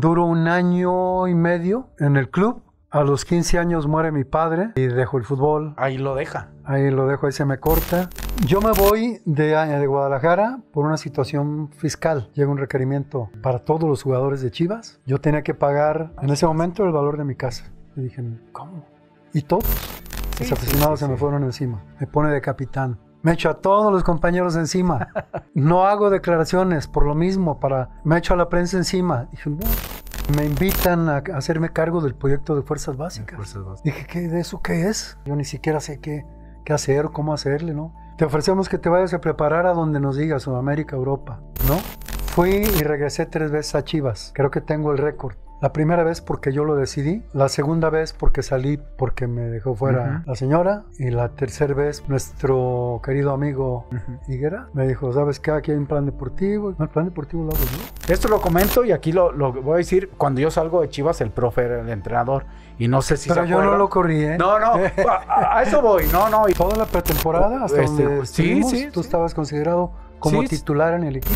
Duro un año y medio en el club. A los 15 años muere mi padre y dejo el fútbol. Ahí lo deja. Ahí lo dejo, ahí se me corta. Yo me voy de, Guadalajara por una situación fiscal. Llega un requerimiento para todos los jugadores de Chivas. Yo tenía que pagar en ese momento el valor de mi casa. Y dije, ¿cómo? Y todos los aficionados se me fueron encima. Me pone de capitán me echo a todos los compañeros encima. No hago declaraciones por lo mismo, para me echo a la prensa encima. Dije, Me invitan a hacerme cargo del proyecto de Fuerzas Básicas. Dije, ¿qué, ¿de eso qué es? Yo ni siquiera sé qué, qué hacer cómo hacerle, ¿no? Te ofrecemos que te vayas a preparar a donde nos digas, Sudamérica, Europa, ¿no? Fui y regresé tres veces a Chivas. Creo que tengo el récord. La primera vez porque yo lo decidí, la segunda vez porque salí porque me dejó fuera la señora y la tercera vez nuestro querido amigo Higuera me dijo, ¿sabes qué? Aquí hay un plan deportivo, el plan deportivo lo hago yo. Esto lo comento y aquí lo, voy a decir, cuando yo salgo de Chivas el profe el entrenador y no sé si... Pero yo no lo corrí, ¿eh? No, no, a, eso voy, no, no. Y... Toda la pretemporada hasta este, sí, tú estabas considerado como titular en el equipo.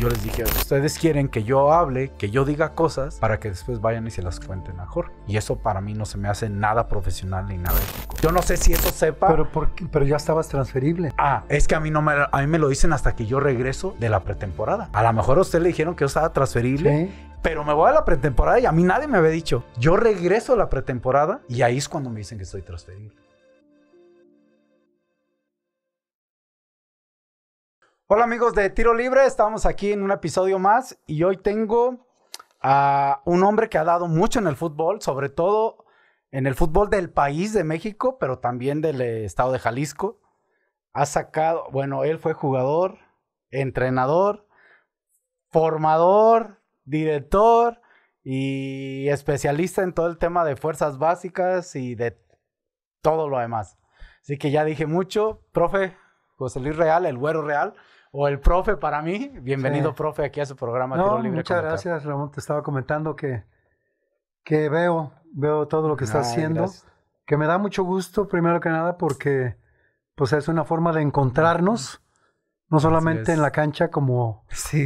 Yo les dije, ustedes quieren que yo hable, que yo diga cosas para que después vayan y se las cuenten a Jorge. Y eso para mí no se me hace nada profesional ni nada Yo no sé si eso sepa. Pero, pero ya estabas transferible. Ah, es que a mí no me, a mí me lo dicen hasta que yo regreso de la pretemporada. A lo mejor a usted le dijeron que yo estaba transferible. Pero me voy a la pretemporada y a mí nadie me había dicho. Yo regreso a la pretemporada y ahí es cuando me dicen que estoy transferible. Hola amigos de Tiro Libre, estamos aquí en un episodio más y hoy tengo a un hombre que ha dado mucho en el fútbol, sobre todo en el fútbol del país de México, pero también del eh, estado de Jalisco. Ha sacado, bueno, él fue jugador, entrenador, formador, director y especialista en todo el tema de fuerzas básicas y de todo lo demás. Así que ya dije mucho, profe José Luis Real, el güero Real o el profe para mí. Bienvenido, profe, aquí a su programa no, Muchas gracias, Ramón. Te estaba comentando que, que veo, veo todo lo que está haciendo. Que me da mucho gusto, primero que nada, porque pues es una forma de encontrarnos, no solamente en la cancha como,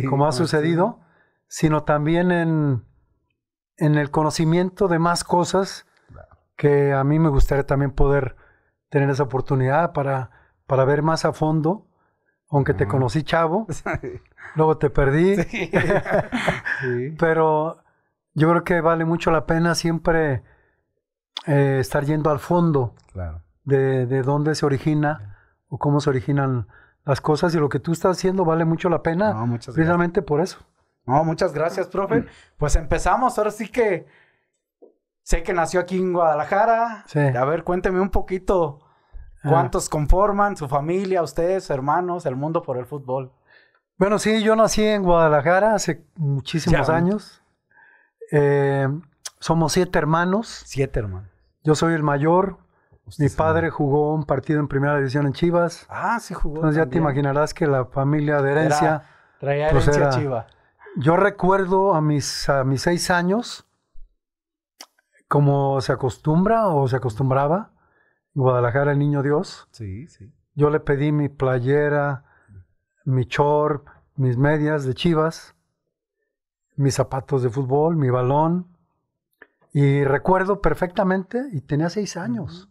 como ha sucedido, sino también en, en el conocimiento de más cosas que a mí me gustaría también poder tener esa oportunidad para, para ver más a fondo aunque te conocí chavo, luego te perdí. Pero yo creo que vale mucho la pena siempre eh, estar yendo al fondo de, dónde se origina o cómo se originan las cosas y lo que tú estás haciendo vale mucho la pena precisamente por eso. No, muchas gracias, profe. Mm. Pues empezamos, ahora sí que sé que nació aquí en Guadalajara. A ver, cuénteme un poquito Ah. ¿Cuántos conforman su familia, ustedes, hermanos, el mundo por el fútbol? Bueno, sí, yo nací en Guadalajara hace muchísimos años. Eh, somos siete hermanos. Siete hermanos. Yo soy el mayor. Mi padre jugó un partido en primera división en Chivas. Ah, sí jugó. Entonces ya te imaginarás que la familia de herencia. traía pues, herencia Yo recuerdo a mis, a mis seis años, como se acostumbra o se acostumbraba, Guadalajara, el Niño Dios. Sí, sí. Yo le pedí mi playera, mi chor, mis medias de chivas, mis zapatos de fútbol, mi balón. Y recuerdo perfectamente, y tenía seis años.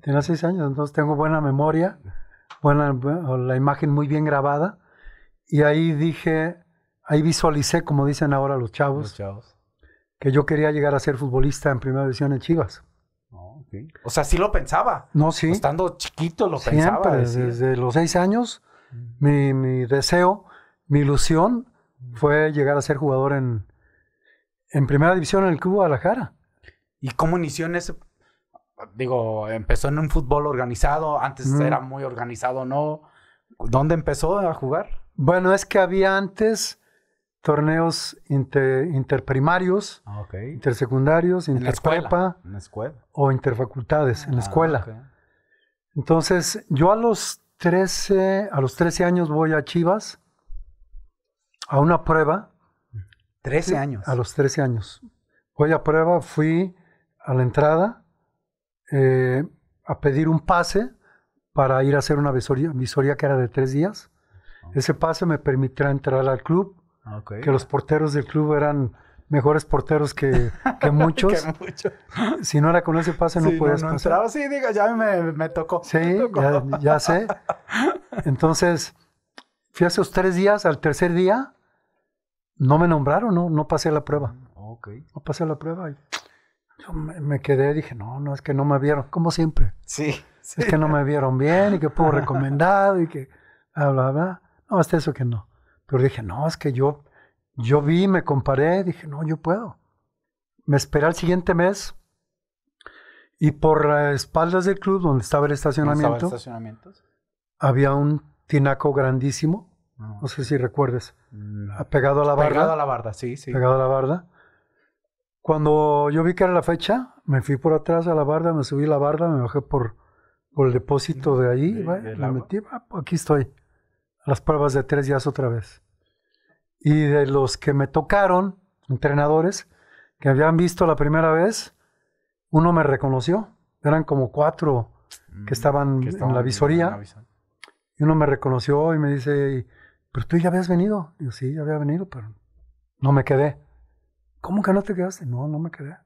Tenía seis años, entonces tengo buena memoria, buena, la imagen muy bien grabada. Y ahí dije, ahí visualicé, como dicen ahora los chavos, los chavos. que yo quería llegar a ser futbolista en primera división en Chivas. O sea, sí lo pensaba. No, sí. Estando chiquito lo pensaba. Desde los seis años, mm. mi, deseo, mi ilusión mm. fue llegar a ser jugador en, en primera división en el Club Guadalajara. ¿Y cómo inició en ese? Digo, empezó en un fútbol organizado, antes mm. era muy organizado, ¿no? ¿Dónde empezó a jugar? Bueno, es que había antes torneos interprimarios, ah, intersecundarios, interprepa ¿En la escuela? o interfacultades en la ah, escuela. Entonces, yo a los 13, a los 13 años voy a Chivas a una prueba. 13 años. A los 13 años. Voy a prueba, fui a la entrada eh, a pedir un pase para ir a hacer una visoria visoría que era de tres días. Ese pase me permitirá entrar al club Ah, que los porteros del club eran mejores porteros que, muchos. Si no era con ese pase, no podías pasar. sí, diga, ya me, tocó. Sí, Ya, sé. Entonces, fui a tres días, al tercer día, no me nombraron, no, no pasé la prueba. Ah, okay. No pasé la prueba. Y yo me, quedé, dije, no, no, es que no me vieron, como siempre. Sí, Es que no me vieron bien y que puedo recomendado y que bla, bla, bla. No, hasta eso que no. Pero dije, no, es que yo, yo vi, me comparé, dije, no, yo puedo. Me esperé al siguiente mes y por las espaldas del club, donde estaba el estacionamiento, había un tinaco grandísimo, ah. no. sé si recuerdes, pegado a la barda. Pegado a la barda, sí, sí. Pegado a la barda. Cuando yo vi que era la fecha, me fui por atrás a la barda, me subí a la barda, me bajé por, el depósito mm, de ahí, la metí, aquí estoy las pruebas de tres días otra vez. Y de los que me tocaron, entrenadores, que habían visto la primera vez, uno me reconoció. Eran como cuatro que mm, estaban, en la visoría. Y uno me reconoció y me dice, pero tú ya habías venido. Y yo sí, ya había venido, pero no me quedé. ¿Cómo que no te quedaste? No, no me quedé.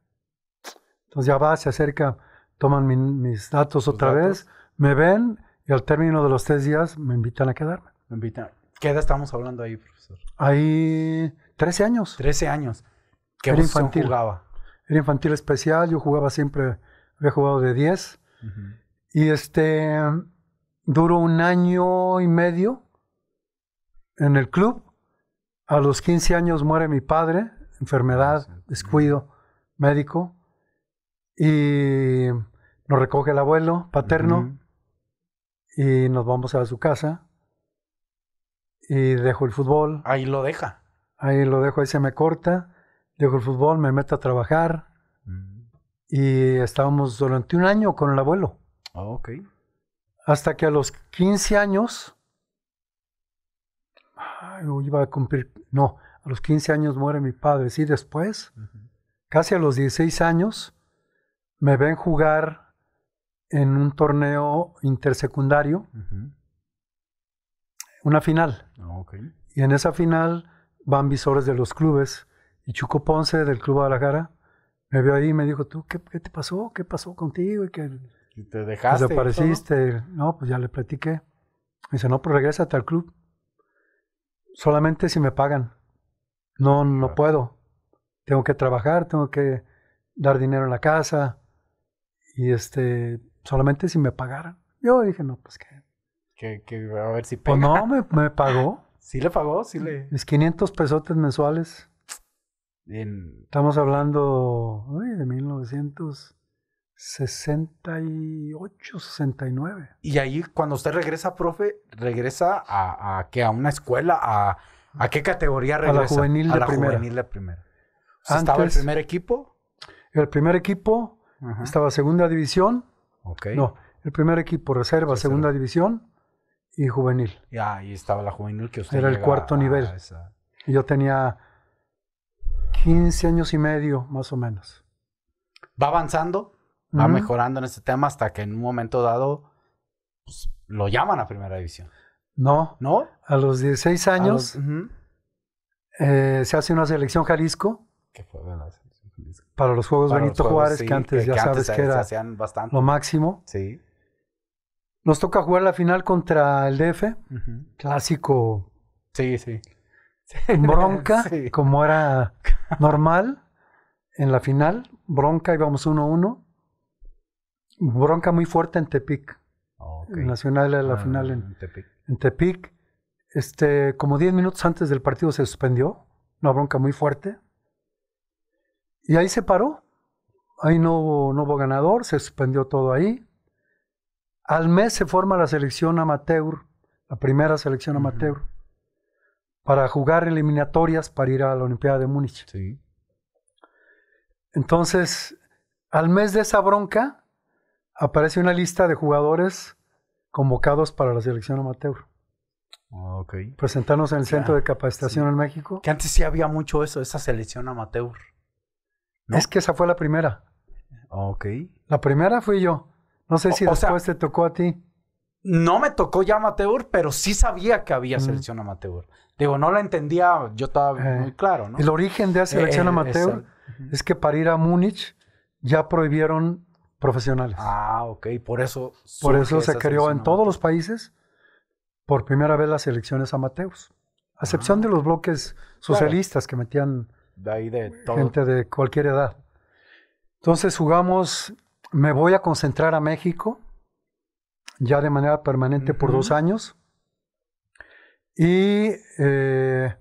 Entonces ya va, se acerca, toman mis datos otra vez, me ven y al término de los tres días me invitan a quedarme. ¿Qué edad estamos hablando ahí, profesor? Ahí, 13 años. 13 años. ¿Qué era infantil. jugaba? Era infantil especial, yo jugaba siempre, había jugado de 10. Y este, duró un año y medio en el club. A los 15 años muere mi padre, enfermedad, descuido médico. Y nos recoge el abuelo paterno y nos vamos a su casa y dejo el fútbol. Ahí lo deja. Ahí lo dejo, ahí se me corta. Dejo el fútbol, me meto a trabajar. Mm. Y estábamos durante un año con el abuelo. Oh, ok. Hasta que a los 15 años, iba a cumplir, no, a los 15 años muere mi padre. Sí, después, casi a los 16 años, me ven jugar en un torneo intersecundario una final. Ah, y en esa final van visores de los clubes. Y Chuco Ponce del Club Guadalajara me vio ahí y me dijo, ¿tú qué, te pasó? ¿Qué pasó contigo? Y que te dejaste. Desapareciste. ¿no? pues ya le platiqué. dice, no, pues regrésate al club. Solamente si me pagan. No, no puedo. Tengo que trabajar, tengo que dar dinero en la casa. Y este, solamente si me pagaran. Yo dije, no, pues que que, a ver si pues pega. no, me, me pagó. Sí le pagó, sí le. Mis 500 pesotes mensuales. En... Estamos hablando de 1968, 69. Y ahí cuando usted regresa, profe, regresa a, que a una escuela, a, a qué categoría regresa? A la juvenil de primera. ¿Estaba el primer equipo? El primer equipo estaba segunda división. Okay. No, el primer equipo reserva, reserva. segunda división y juvenil. Y ahí estaba la juvenil que usted Era el cuarto nivel. Y yo tenía 15 años y medio, más o menos. Va avanzando, va mejorando en este tema hasta que en un momento dado pues, lo llaman a primera división. No. ¿No? A los 16 años eh, se hace una selección Jalisco. fue Para los Juegos Benito Juárez, que antes ya sabes que era se bastante. lo máximo. Sí. Nos toca jugar la final contra el DF, clásico. Sí, sí. Bronca, como era normal en la final. Bronca íbamos 1-1. Bronca muy fuerte en Tepic. Nacional ah, en la final en, Tepic. en, Tepic. Este, como 10 minutos antes del partido se suspendió. Una bronca muy fuerte. Y ahí se paró. Ahí no hubo ganador, se suspendió todo ahí. Al mes se forma la selección amateur, la primera selección amateur, para jugar eliminatorias para ir a la Olimpiada de Múnich. Sí. Entonces, al mes de esa bronca, aparece una lista de jugadores convocados para la selección amateur. Ah, ok. Presentarnos en el Centro de Capacitación en México. Que antes sí había mucho eso, esa selección amateur. Es que esa fue la primera. Ah, ok. La primera fui yo. No sé si después te tocó a ti. No me tocó ya amateur, pero sí sabía que había selección mm. selección amateur. Digo, no la entendía, yo estaba eh, muy claro, ¿no? El origen de la eh, selección amateur es, que para ir a Múnich ya prohibieron profesionales. Ah, ok, por eso. Por eso se creó en todos los países por primera vez las selecciones amateurs. A excepción ah. de los bloques socialistas que metían gente de cualquier edad. Entonces jugamos me voy a concentrar a México, ya de manera permanente por dos años. Y eh,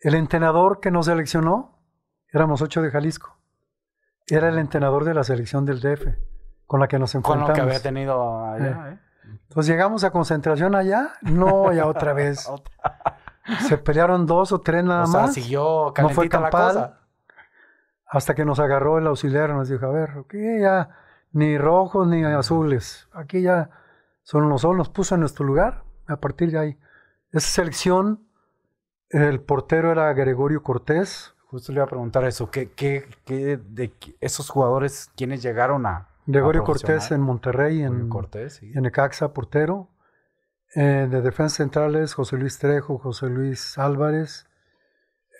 el entrenador que nos seleccionó, éramos ocho de Jalisco, era el entrenador de la selección del DF, con la que nos enfrentamos. Con lo que había tenido allá, eh. ¿eh? Entonces llegamos a concentración allá, no, ya otra vez. Se pelearon dos o tres nada o sea, más. no fue campal. La cosa. Hasta que nos agarró el auxiliar, nos dijo, a ver, ok, ya ni rojos ni azules. Aquí ya los solo nos puso en nuestro lugar a partir de ahí. Esa selección, el portero era Gregorio Cortés. Justo le iba a preguntar eso, ¿qué, qué, de esos jugadores, quiénes llegaron a... Gregorio Cortés en Monterrey, en, en Ecaxa, portero. Eh, de defensa centrales, José Luis Trejo, José Luis Álvarez.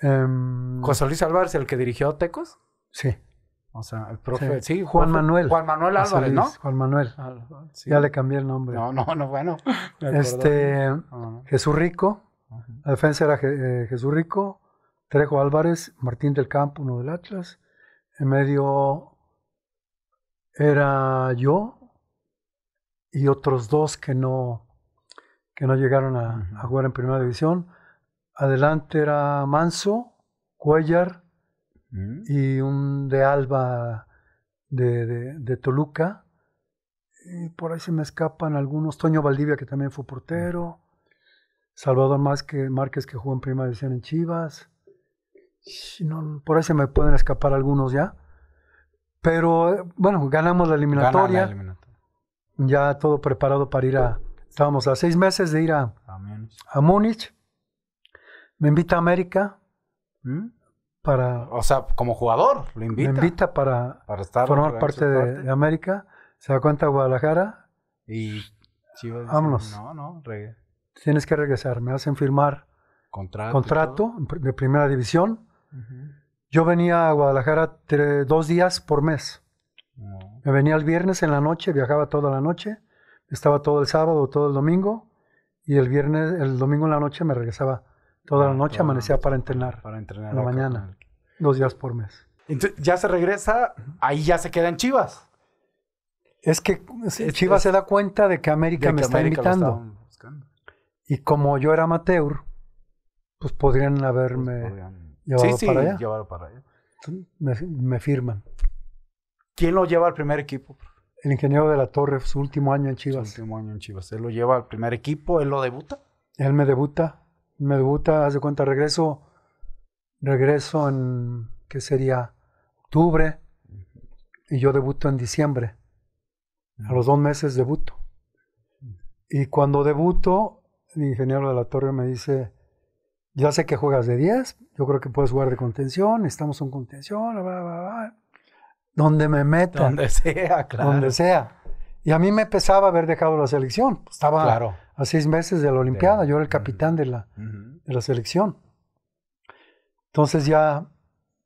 Em, ¿José Luis Álvarez el que dirigió a Tecos? Sí. O sea, el profe. Juan Manuel. Juan Manuel Álvarez, ¿no? Juan Manuel. Ya le cambié el nombre. No, no, no, bueno. Este, Jesús Rico. La defensa era eh, Jesús Rico, Trejo Álvarez, Martín del Campo, uno del Atlas. En medio era yo y otros dos que no, que no llegaron a, a jugar en primera división. Adelante era Manso, Cuellar, Mm. y un de Alba de, de, de, Toluca. Y por ahí se me escapan algunos. Toño Valdivia, que también fue portero. Salvador Márquez, que jugó en Primera División en Chivas. por ahí se me pueden escapar algunos ya. Pero eh, bueno, ganamos la eliminatoria. La eliminatoria. Ya todo preparado para ir a. Estábamos a seis meses de ir a, a, Múnich. Me invita a América. ¿Mm? para... O sea, como jugador, lo invita. Lo invita para, formar parte de, América. Se da cuenta Guadalajara. Y no, Tienes que regresar. Me hacen firmar contrato, de primera división. Yo venía a Guadalajara dos días por mes. Me venía el viernes en la noche, viajaba toda la noche. Estaba todo el sábado, todo el domingo. Y el viernes, el domingo en la noche me regresaba Toda la ah, noche amanecía para entrenar. Para entrenar. la mañana. Dos días por mes. Entonces, ya se regresa, ahí ya se queda en Chivas. Es que Chivas se da cuenta de que América me está invitando. Y como yo era amateur, pues podrían pues haberme llevado sí, sí, allá. para allá. Me, me, firman. ¿Quién lo lleva al primer equipo? El ingeniero de la Torre, su último año en Chivas. Su último año en Chivas. Él lo lleva al primer equipo, él lo debuta. Él me debuta me debuta, haz de cuenta, regreso, regreso en, que sería? Octubre, y yo debuto en diciembre. A los dos meses debuto. Y cuando debuto, el ingeniero de la torre me dice, ya sé que juegas de 10, yo creo que puedes jugar de contención, estamos en contención, bla, bla, bla. Donde me meta. Donde sea, claro. Donde sea. Y a mí me pesaba haber dejado la selección. Estaba a seis meses de la Olimpiada, yo era el capitán de la, de la selección. Entonces ya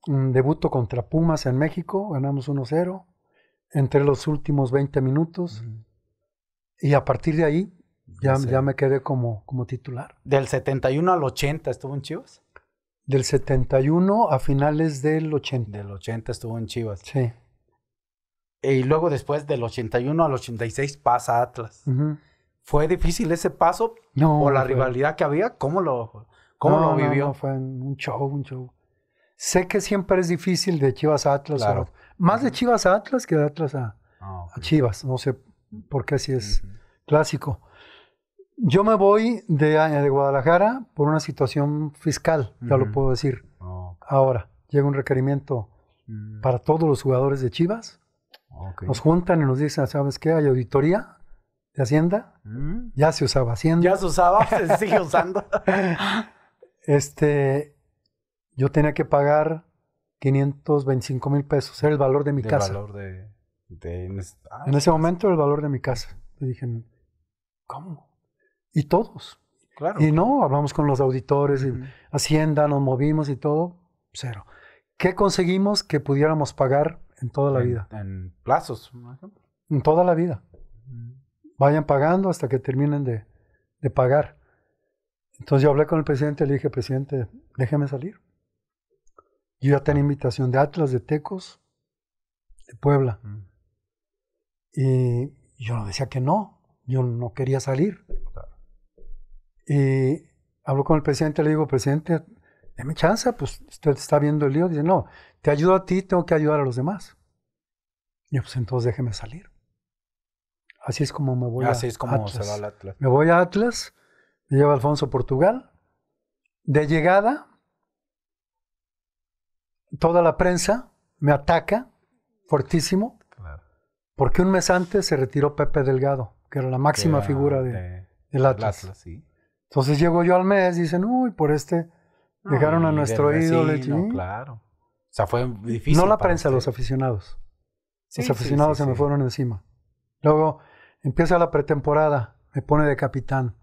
un mm, debuto contra Pumas en México, ganamos 1-0, entre los últimos 20 minutos. Y a partir de ahí ya, ya me quedé como, como titular. ¿Del 71 al 80 estuvo en Chivas? Del 71 a finales del 80. Del 80 estuvo en Chivas. Sí. Y luego después del 81 al 86 pasa Atlas. ¿Fue difícil ese paso? No. la rivalidad que había? ¿Cómo lo, cómo lo vivió? No, fue un show, un show. Sé que siempre es difícil de Chivas a Atlas. Claro. más de Chivas a Atlas que de Atlas a, ah, Chivas. No sé por qué así es clásico. Yo me voy de, de Guadalajara por una situación fiscal, ya lo puedo decir. Ah, Ahora, llega un requerimiento mm. para todos los jugadores de Chivas Ah, nos juntan y nos dicen, ¿sabes qué? Hay auditoría de Hacienda. Mm. Ya se usaba Hacienda. Ya se usaba, se sigue usando. este, yo tenía que pagar 525 mil pesos, era el valor de mi de casa. Valor de, ah, en ese pues. momento el valor de mi casa. Le dije, ¿cómo? Y todos. Claro. Y no, hablamos con los auditores, y Hacienda, nos movimos y todo, cero. ¿Qué conseguimos que pudiéramos pagar en toda la vida. En plazos, por ejemplo. En toda la vida. Vayan pagando hasta que terminen de, pagar. Entonces yo hablé con el presidente, le dije, presidente, déjeme salir. Yo ya tenía invitación de Atlas, de Tecos, de Puebla. Y yo no decía que no, yo no quería salir. Y hablo con el presidente, le digo, presidente, deme chance, pues usted está viendo el lío. Dice, no, te ayudo a ti, tengo que ayudar a los demás. Y yo, pues entonces déjeme salir. Así es como me voy Así es como Se va al Atlas. Me voy a Atlas, me lleva Alfonso Portugal. De llegada, toda la prensa me ataca fortísimo. Porque un mes antes se retiró Pepe Delgado, que era la máxima figura del Atlas. Entonces llego yo al mes, dicen, uy, por este Llegaron a nuestro ídolo. claro. O sea, fue difícil. No la prensa, los aficionados. los aficionados se me fueron encima. Luego empieza la pretemporada, me pone de capitán.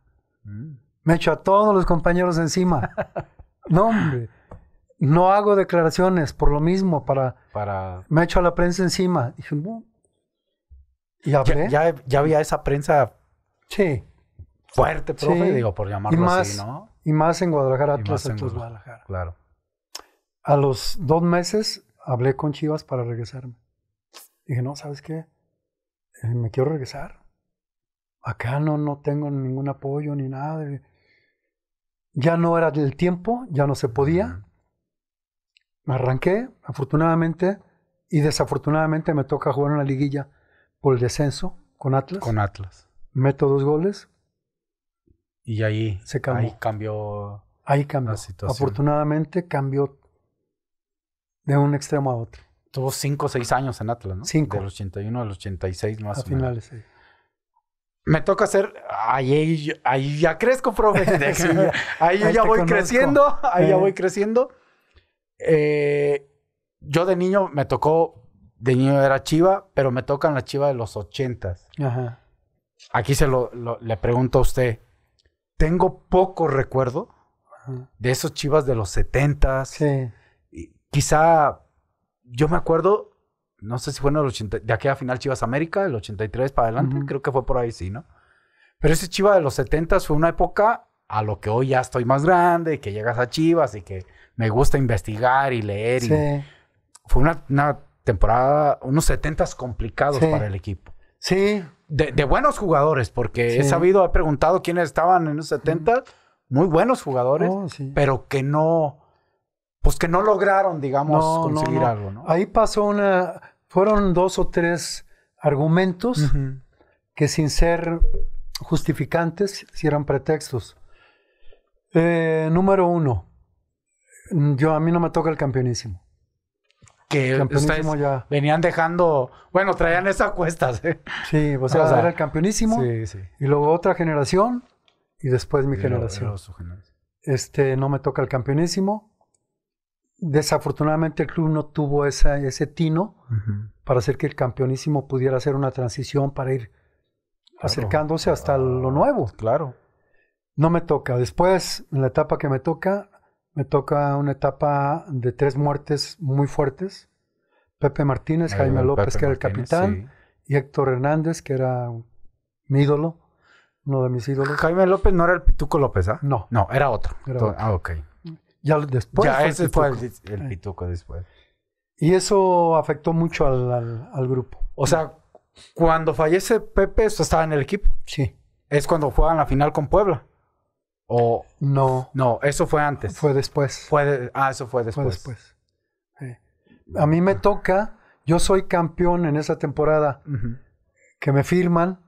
Mm. Me echo a todos los compañeros encima. no, hombre. No hago declaraciones por lo mismo, para... para... Me echo a la prensa encima. Dije, Y Ya, había esa prensa... Sí fuerte, profe, digo, por llamarlo así, ¿no? Y más en Guadalajara, Atlas, en Atlas Guadalajara. Claro. A los dos meses hablé con Chivas para regresarme. Dije, no, ¿sabes qué? Eh, me quiero regresar. Acá no, no tengo ningún apoyo ni nada. Ya no era el tiempo, ya no se podía. Me arranqué, afortunadamente, y desafortunadamente me toca jugar en la liguilla por el descenso con Atlas. Con Atlas. Meto dos goles y ahí, se cambió. ahí cambió. Ahí cambió. La situación. Afortunadamente cambió de un extremo a otro. Tuvo cinco o seis años en Atlas, ¿no? cinco Del 81 al 86 más a o finales, menos. Me toca hacer, ahí, ahí ya crezco, profe. ahí, ya voy creciendo, ahí ya eh. voy creciendo. Eh, yo de niño me tocó, de niño era chiva, pero me tocan la chiva de los ochentas. Ajá. Aquí se lo, le pregunto a usted, tengo poco recuerdo de esos Chivas de los 70 Sí. Y quizá yo me acuerdo, no sé si fue en el 80, de aquella final Chivas América, el 83 para adelante, creo que fue por ahí, sí, ¿no? Pero ese Chiva de los 70 s fue una época a lo que hoy ya estoy más grande, que llegas a Chivas y que me gusta investigar y leer. fue una, temporada, unos 70 complicados para el equipo. Sí de, buenos jugadores, porque he sabido, he preguntado quiénes estaban en los 70, muy buenos jugadores, oh, pero que no, pues que no lograron, digamos, conseguir algo, Ahí pasó una, fueron dos o tres argumentos que sin ser justificantes, si eran pretextos. Eh, número uno, yo a mí no me toca el campeonísimo que venían dejando, bueno, traían esas cuestas. Sí, o sea, era el campeonísimo y luego otra generación y después mi generación. Este, no me toca el campeonísimo. Desafortunadamente el club no tuvo ese tino para hacer que el campeonísimo pudiera hacer una transición para ir acercándose hasta lo ah, nuevo. Claro. No me toca. Después, en la etapa que me toca, me toca una etapa de tres muertes muy fuertes. Pepe Martínez, Jaime López, que era el capitán, y Héctor Hernández, que era mi ídolo, uno de mis ídolos. Jaime López no era el Pituco López, ¿ah? No. No, era otro. Ah, ok. Ya después. Ya, el eh. Pituco después. Y eso afectó mucho al, grupo. O sea, cuando fallece Pepe, ¿eso estaba en el equipo. Sí. Es cuando juegan la final con Puebla. O no. No, eso fue antes. Fue después. Fue ah, eso fue después. después. A mí me toca, yo soy campeón en esa temporada, que me firman,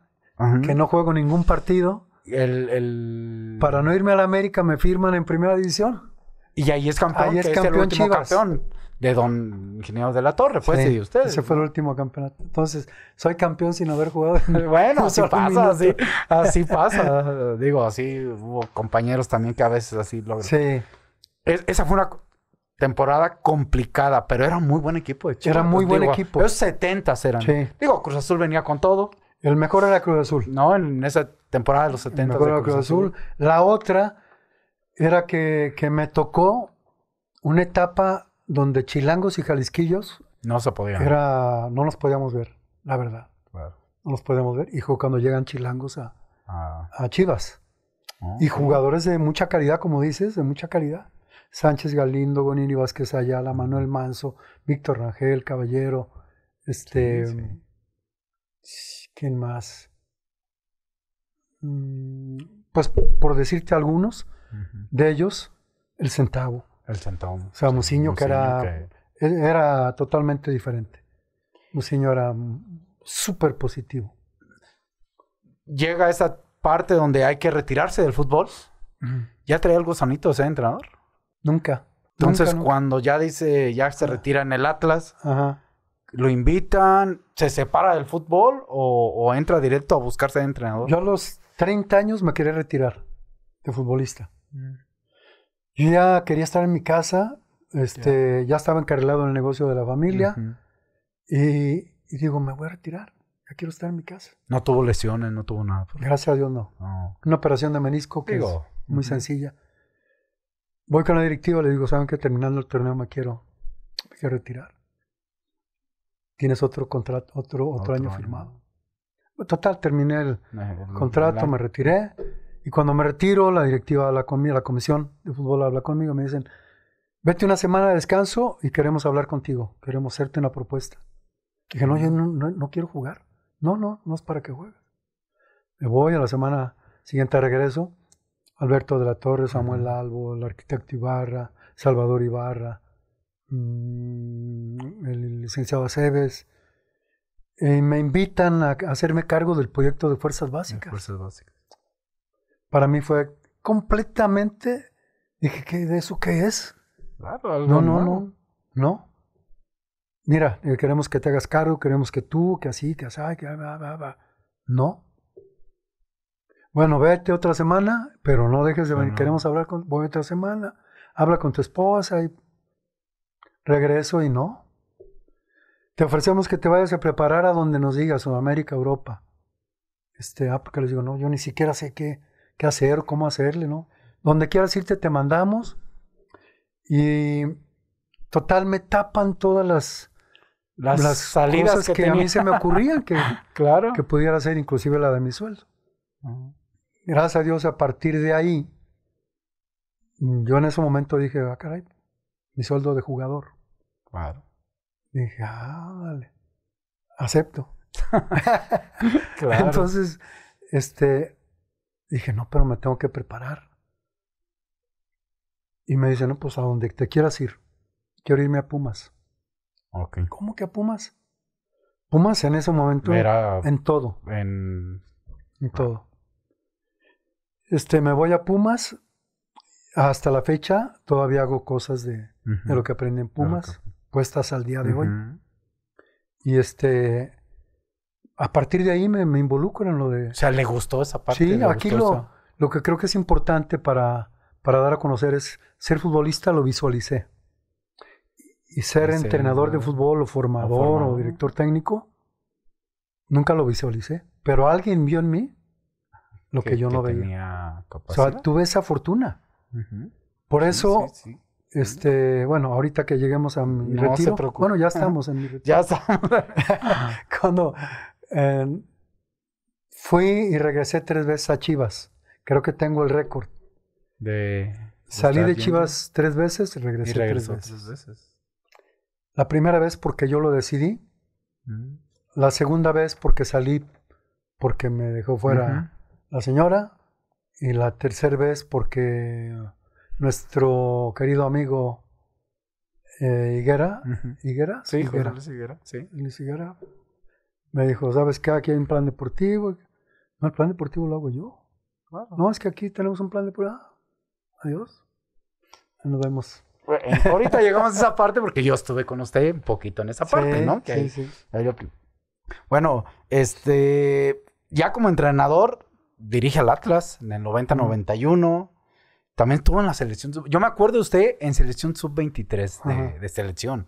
que no juego ningún partido. El, el... Para no irme a la América me firman en primera división. Y ahí es campeón. Ahí es, campeón de Don Ingeniero de la Torre, pues, sí, y ustedes. Ese fue el último campeonato. Entonces, soy campeón sin haber jugado. bueno, así pasa, así, así, pasa. Digo, así hubo compañeros también que a veces así logran. Sí. esa fue una temporada complicada, pero era muy buen equipo de Era muy buen equipo. Los 70 eran. Sí. Digo, Cruz Azul venía con todo. El mejor era Cruz Azul. No, en esa temporada de los 70 Cruz, Azul. La otra era que, que me tocó una etapa donde chilangos y jalisquillos no se podían. Era, no nos podíamos ver, la verdad. Claro. No nos podíamos ver. Y cuando llegan chilangos a, ah. Chivas. Ah. y jugadores de mucha calidad, como dices, de mucha calidad. Sánchez Galindo, Gonini Vázquez Ayala, Manuel Manso, Víctor Rangel, Caballero, este. ¿Quién más? Mm, pues por decirte algunos de ellos, el centavo. El Santón. O sea, que era, e-, era totalmente diferente. Musiño era súper positivo. Llega esa parte donde hay que retirarse del fútbol. ¿Ya trae algo sanito de entrenador? Nunca. Entonces, cuando ya dice, ya se retira en el Atlas, ¿lo invitan? ¿Se separa del fútbol o, entra directo a buscarse de entrenador? Yo a los 30 años me quería retirar de futbolista. Mm ya quería estar en mi casa, este, ya estaba encarrilado en el negocio de la familia y, digo, me voy a retirar, ya quiero estar en mi casa. No tuvo lesiones, no tuvo nada. Pues. Gracias a Dios no. Una operación de menisco que es muy sencilla. Voy con la directiva, le digo, saben que terminando el torneo me quiero, quiero retirar. Tienes otro contrato, otro, otro, año, firmado. Total, terminé el contrato, me retiré. Y cuando me retiro, la directiva habla conmigo, la comisión de fútbol habla conmigo, me dicen, vete una semana de descanso y queremos hablar contigo, queremos hacerte una propuesta. dije, no, yo no, quiero jugar. No, no, no es para que juegues. Me voy a la semana siguiente a regreso. Alberto de la Torre, Samuel Albo, el arquitecto Ibarra, Salvador Ibarra, mm, el licenciado Aceves, eh, me invitan a hacerme cargo del proyecto de Fuerzas Básicas. De fuerzas Básicas para mí fue completamente, dije, ¿qué de eso qué es? Claro, no, no, no, no. Mira, eh, queremos que te hagas cargo, queremos que tú, que así, que así, que va, No. Bueno, vete otra semana, pero no dejes de venir. Queremos hablar con, voy otra semana, habla con tu esposa y regreso y no. Te ofrecemos que te vayas a preparar a donde nos digas, Sudamérica, Europa. Este, ah, porque les digo, no, yo ni siquiera sé qué, qué hacer, cómo hacerle, ¿no? Donde quieras irte, te mandamos. Y total, me tapan todas las, las, salidas que, a mí se me ocurrían que, claro. que pudiera ser, inclusive la de mi sueldo. Gracias a Dios, a partir de ahí, yo en ese momento dije, ah, caray, mi sueldo de jugador. Claro. Dije, ah, vale, acepto. Entonces, este, Dije, no, pero me tengo que preparar. Y me dice, no, pues a donde te quieras ir. Quiero irme a Pumas. ¿Cómo que a Pumas? Pumas en ese momento Era en todo. En... todo. Este, me voy a Pumas. Hasta la fecha todavía hago cosas de, lo que aprendí en Pumas, puestas al día de hoy. Y este, a partir de ahí me, involucro en lo de... O sea, le gustó esa parte. Sí, aquí lo, lo que creo que es importante para, para dar a conocer es ser futbolista lo visualicé. Y ser entrenador de fútbol o formador o director técnico, nunca lo visualicé. Pero alguien vio en mí lo que, yo no veía. o sea, tuve esa fortuna. Por eso, este, bueno, ahorita que lleguemos a mi retiro, bueno, ya estamos en mi retiro. ya estamos. cuando, Em, fui y regresé tres veces a Chivas. Creo que tengo el récord. De Salí de Chivas tres veces y regresé tres, veces. La primera vez porque yo lo decidí. Mm. La segunda vez porque salí porque me dejó fuera la señora. Y la tercera vez porque nuestro querido amigo eh, Higuera, sí, sí. Luis Higuera me dijo, ¿sabes que Aquí hay un plan deportivo. No, el plan deportivo lo hago yo. No, es que aquí tenemos un plan deportivo. Ah, adiós. Nos vemos. ahorita llegamos a esa parte porque yo estuve con usted un poquito en esa parte, ¿no? sí, sí. bueno, este, ya como entrenador, dirige al Atlas en el 90-91. También estuvo en la selección. Yo me acuerdo de usted en selección sub-23 de, selección.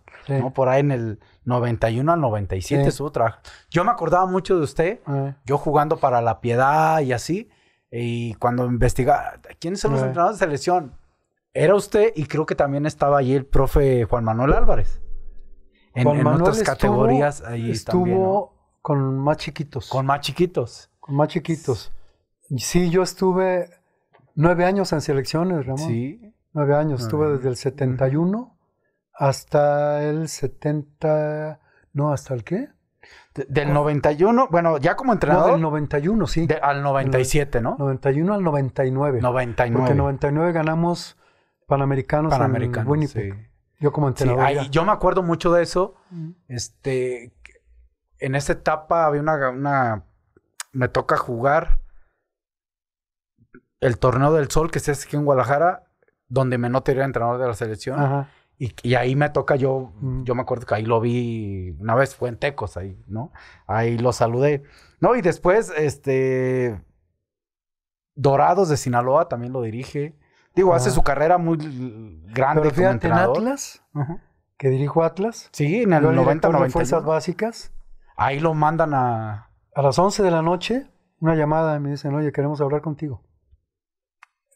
Por ahí en el 91 al 97 sí. estuvo trabajando. Yo me acordaba mucho de usted. Yo jugando para La Piedad y así. Y cuando investigaba, ¿quiénes son los entrenadores de selección? Era usted y creo que también estaba allí el profe Juan Manuel Álvarez. En, otras categorías ahí estuvo con más chiquitos. Con más chiquitos. Con más chiquitos. Sí, yo estuve Nueve años en selecciones, Ramón. Sí. Nueve años. Estuve desde el 71 hasta el 70. No, ¿hasta el qué? del 91, bueno, ya como entrenador. No, del 91, sí. al 97, ¿no? 91 al 99. 99. Porque en 99 ganamos Panamericanos, Panamericanos en Winnipeg. Sí. Yo como entrenador. yo me acuerdo mucho de eso. Este, en esa etapa había una, una, me toca jugar el torneo del sol que se hace aquí en Guadalajara, donde Menotti era entrenador de la selección. Y, ahí me toca, yo, yo me acuerdo que ahí lo vi una vez, fue en Tecos ahí, ¿no? Ahí lo saludé. No, y después, este, Dorados de Sinaloa también lo dirige. Digo, hace ah. su carrera muy grande como entrenador. En Atlas, que dirijo Atlas. Sí, en el, 90 Fuerzas Básicas. Ahí lo mandan a... A las 11 de la noche, una llamada y me dicen, oye, queremos hablar contigo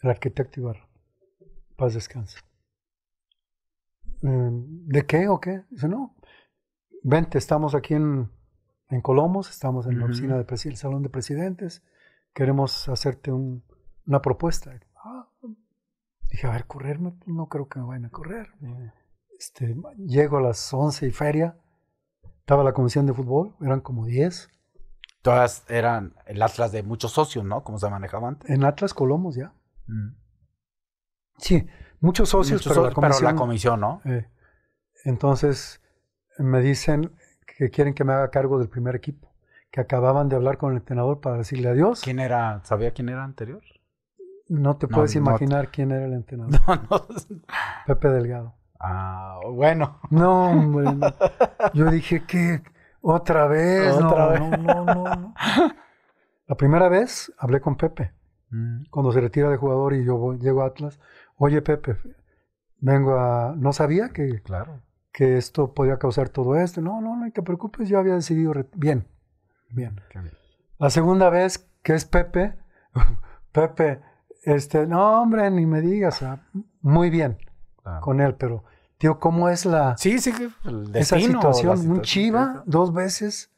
el arquitecto Paz descansa. Em, ¿De qué o qué? Dice, no, vente, estamos aquí en, en Colomos, estamos en la oficina del Salón de Presidentes, queremos hacerte una propuesta. Ah, dije, a ver, correrme, pues, no creo que me vayan a correr. Este, llego a las 11 y feria, estaba la comisión de fútbol, eran como 10. Todas eran el Atlas de muchos socios, ¿no? ¿Cómo se manejaban? antes. En Atlas Colomos ya. Mm. Sí, muchos socios, pero, la comisión, ¿no? Eh, entonces me dicen que quieren que me haga cargo del primer equipo, que acababan de hablar con el entrenador para decirle adiós. ¿Quién era? ¿Sabía quién era anterior? No te puedes imaginar quién era el entrenador. No, no. Pepe Delgado. Ah, bueno. No, Yo dije que otra vez. ¿Otra no. La primera vez hablé con Pepe. Mm. Cuando se retira de jugador y yo llego a Atlas, oye Pepe, vengo a... No sabía que, que esto podía causar todo esto. No, no, no te preocupes, yo había decidido... Bien, bien. La segunda vez que es Pepe, Pepe, este, no hombre, ni me digas, muy bien ah. con él, pero tío, ¿cómo es la... Sí, sí, esa situación? un chiva dos veces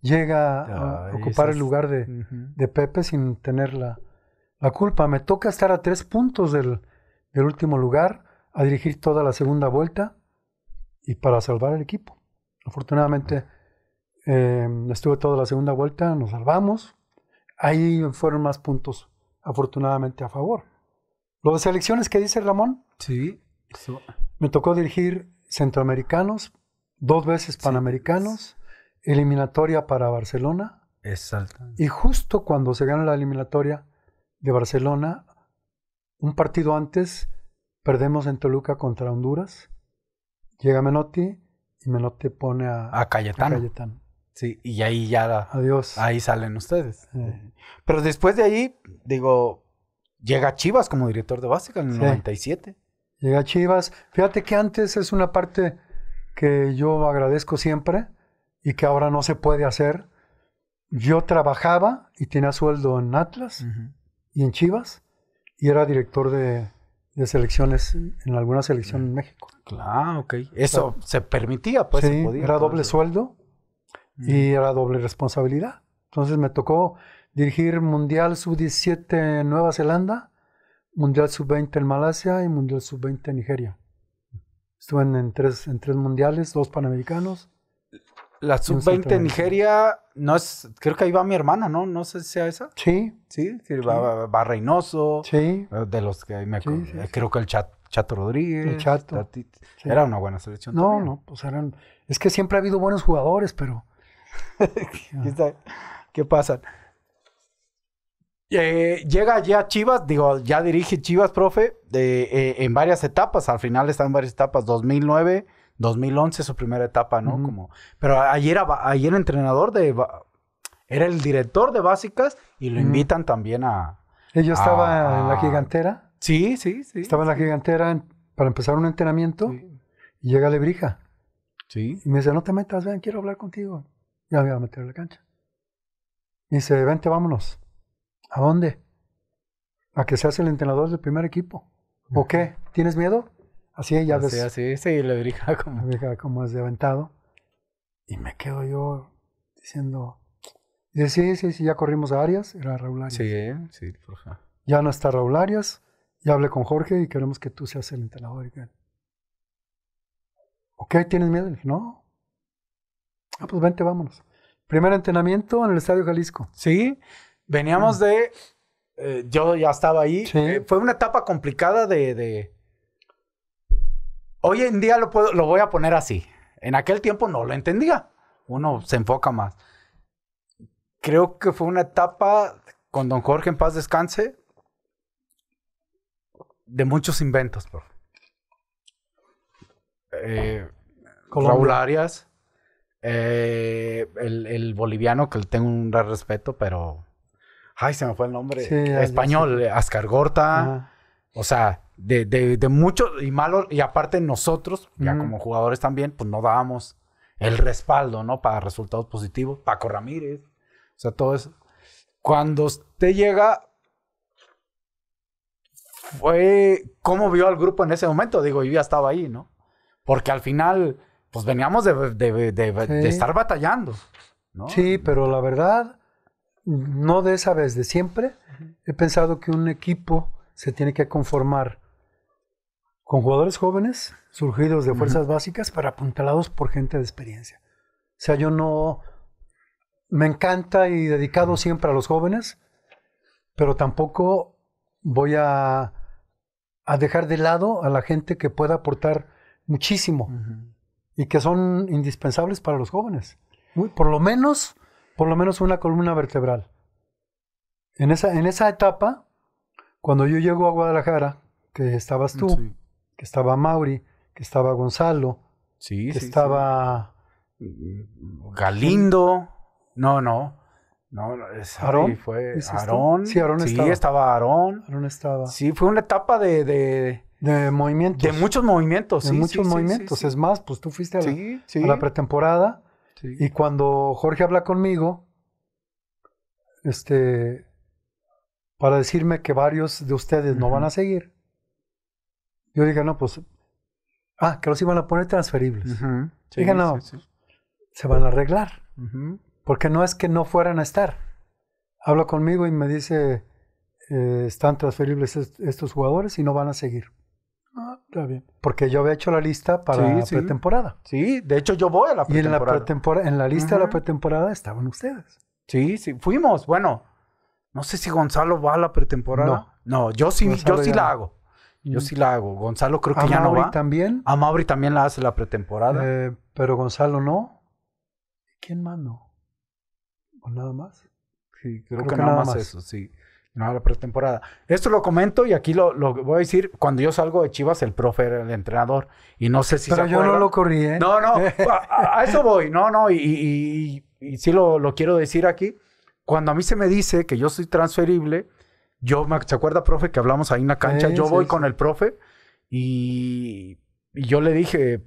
llega a ocupar el lugar de, de Pepe sin tener la la culpa. Me toca estar a tres puntos del, último lugar, a dirigir toda la segunda vuelta y para salvar el equipo. Afortunadamente em, estuve toda la segunda vuelta, nos salvamos. Ahí fueron más puntos, afortunadamente, a favor. Los selecciones que dice Ramón. Sí. Me tocó dirigir centroamericanos, dos veces panamericanos, eliminatoria para Barcelona. Exacto. Y justo cuando se gana la eliminatoria, de Barcelona, un partido antes perdemos en Toluca contra Honduras, llega Menotti y Menotti pone a, a Cayetano. Sí, y ahí ya. Adiós. Ahí salen ustedes. Pero después de ahí, digo, llega Chivas como director de básica en el 97. Llega Chivas. Fíjate que antes es una parte que yo agradezco siempre y que ahora no se puede hacer. Yo trabajaba y tenía sueldo en Atlas y en Chivas y era director de, selecciones en alguna selección en México. Claro, ah, ok. Eso se permitía, pues. Sí, era doble sueldo mm. y era doble responsabilidad. Entonces me tocó dirigir Mundial Sub-17 en Nueva Zelanda, Mundial Sub-20 en Malasia y Mundial Sub-20 en Nigeria. Estuve tres, en tres mundiales, dos panamericanos la sub-20 Nigeria, no es, creo que ahí va mi hermana, ¿no? No sé si sea esa. Sí. Sí, Va, Reynoso. Sí. Eh, de los que me eh, creo que el Chato Rodríguez. El Chato. era una buena selección. No, no, pues eran. Es que siempre ha habido buenos jugadores, pero. ¿Qué pasa? Eh, llega ya Chivas, digo, ya dirige Chivas, profe, de, en varias etapas. Al final están en varias etapas. 2009. 2011 su primera etapa, ¿no? Como, pero ayer, era entrenador de... Era el director de básicas y lo invitan también a... Ella estaba en la gigantera. Sí, sí, sí. Estaba en la gigantera para empezar un entrenamiento y llega Lebrija. Sí. Y me dice, no te metas, ven, quiero hablar contigo. Ya voy a meter a la cancha. Y dice, vente, vámonos. ¿A dónde? A que seas el entrenador del primer equipo. ¿O qué? ¿Tienes miedo? Así, ya así, ves. Así, sí, como. La como es de aventado. Y me quedo yo diciendo. Dice, sí, sí, sí, ya corrimos a Arias, era Raúl Arias. Sí, sí, favor. Ya no está Raúl Arias, ya hablé con Jorge y queremos que tú seas el entrenador. Ok, ¿tienes miedo? no. Ah, pues vente, vámonos. Primer entrenamiento en el Estadio Jalisco. Sí, veníamos mm. de. Eh, yo ya estaba ahí. Eh, fue una etapa complicada de Hoy en día lo, puedo, lo voy a poner así. En aquel tiempo no lo entendía. Uno se enfoca más. Creo que fue una etapa con don Jorge en paz descanse de muchos inventos, profe. Eh, Raúl Arias, eh, el, boliviano que le tengo un gran respeto, pero. Ay, se me fue el nombre. Español, Ascargorta. Gorta. O sea, de, de, muchos y malos, y aparte nosotros, ya como jugadores también, pues no dábamos el respaldo, ¿no? Para resultados positivos. Paco Ramírez, o sea, todo eso. Cuando usted llega, fue cómo vio al grupo en ese momento. Digo, yo ya estaba ahí, ¿no? Porque al final, pues veníamos de, de, estar batallando, Sí, pero la verdad, no de esa vez, de siempre, he pensado que un equipo se tiene que conformar con jugadores jóvenes surgidos de fuerzas básicas para apuntalados por gente de experiencia. O sea, yo no me encanta y dedicado siempre a los jóvenes, pero tampoco voy a, dejar de lado a la gente que pueda aportar muchísimo y que son indispensables para los jóvenes. por lo menos, por lo menos una columna vertebral. En esa, en esa etapa, cuando yo llego a Guadalajara, que estabas tú, que estaba Mauri, que estaba Gonzalo, que estaba Galindo, no, no. No, Aarón Aarón. Sí, estaba. Aarón. Aarón estaba. Sí, fue una etapa de, de, de movimientos. De muchos movimientos, de muchos movimientos. Es más, pues tú fuiste a, la, pretemporada y cuando Jorge habla conmigo, este, para decirme que varios de ustedes no van a seguir, yo dije, no, pues, ah, que los iban a poner transferibles. no, se van a arreglar. Porque no es que no fueran a estar. Habla conmigo y me dice, eh, están transferibles estos jugadores y no van a seguir. Ah, está bien. Porque yo había hecho la lista para la pretemporada. Sí, de hecho yo voy a la pretemporada. Y en la, lista de la pretemporada estaban ustedes. Sí, sí, fuimos. Bueno, no sé si Gonzalo va a la pretemporada. No, yo sí, yo sí la hago. Yo mm. sí la hago. Gonzalo creo que ya no va. también? A Mauri también la hace la pretemporada. Eh, pero Gonzalo no. ¿Quién más no? ¿O nada más? Sí, creo, que, nada, más, eso, sí. No, la pretemporada. Esto lo comento y aquí lo, lo, voy a decir. Cuando yo salgo de Chivas, el profe era el entrenador. Y no sé si Pero yo no lo corrí, ¿eh? No, no. A, eso voy. No, no. Y, y sí lo, lo, quiero decir aquí. Cuando a mí se me dice que yo soy transferible, yo, ¿se acuerda, profe, que hablamos ahí en la cancha? yo voy con el profe y, yo le dije,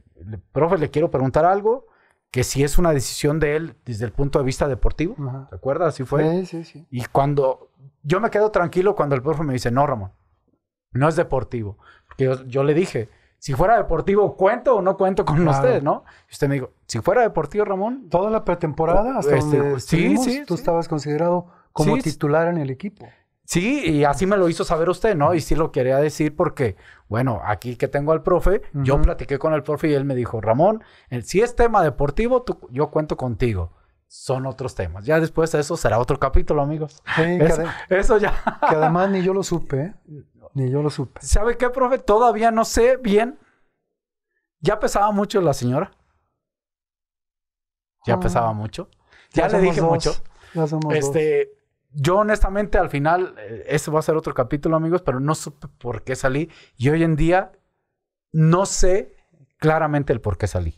profe, le quiero preguntar algo que si es una decisión de él desde el punto de vista deportivo. ¿se ¿Te Así fue. Sí, sí, sí. Y cuando yo me quedo tranquilo cuando el profe me dice, no, Ramón, no es deportivo. Porque yo, le dije, si fuera deportivo, ¿cuento o no cuento con ustedes, no? Y usted me dijo, si fuera deportivo, Ramón. Toda la pretemporada, hasta este, sí, tú estabas considerado como titular en el equipo. Sí, y así me lo hizo saber usted, ¿no? Y sí lo quería decir porque, bueno, aquí que tengo al profe, yo platiqué con el profe y él me dijo, Ramón, eh, si es tema deportivo, yo cuento contigo. Son otros temas. Ya después de eso será otro capítulo, amigos. eso ya. que además ni yo lo supe, ¿eh? Ni yo lo supe. ¿Sabe qué, profe? Todavía no sé bien. Ya pesaba mucho la señora. Ya ah. pesaba mucho. Ya, le dije mucho. Ya somos este yo honestamente al final, eh, ese va a ser otro capítulo amigos, pero no supe por qué salí y hoy en día no sé claramente el por qué salí.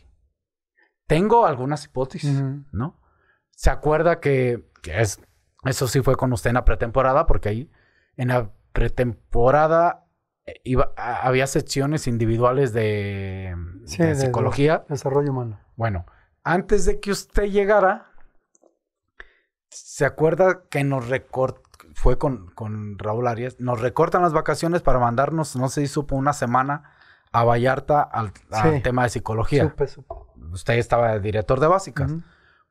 Tengo algunas hipótesis, ¿no? Se acuerda que, es, eso sí fue con usted en la pretemporada, porque ahí en la pretemporada eh, iba, había secciones individuales de, psicología. desarrollo humano. Bueno, antes de que usted llegara, se acuerda que nos recortó, fue con, Raúl Arias, nos recortan las vacaciones para mandarnos, no sé si supo, una semana a Vallarta al, tema de psicología. Supe, Usted estaba director de básicas.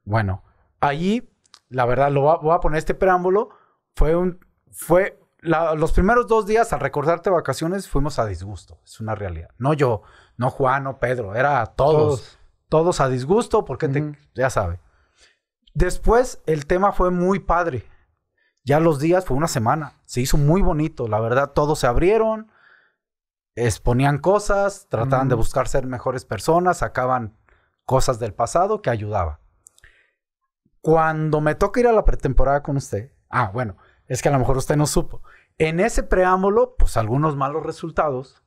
Bueno, allí, la verdad, lo voy a poner este preámbulo, fue un, fue los primeros dos días al recordarte vacaciones fuimos a disgusto, es una realidad. No yo, no Juan, no Pedro, era todos, todos, a disgusto porque ya sabe. Después el tema fue muy padre. Ya los días fue una semana. Se hizo muy bonito. La verdad, todos se abrieron, exponían cosas, trataban de buscar ser mejores personas, sacaban cosas del pasado que ayudaba. Cuando me toca ir a la pretemporada con usted, ah, bueno, es que a lo mejor usted no supo. En ese preámbulo, pues algunos malos resultados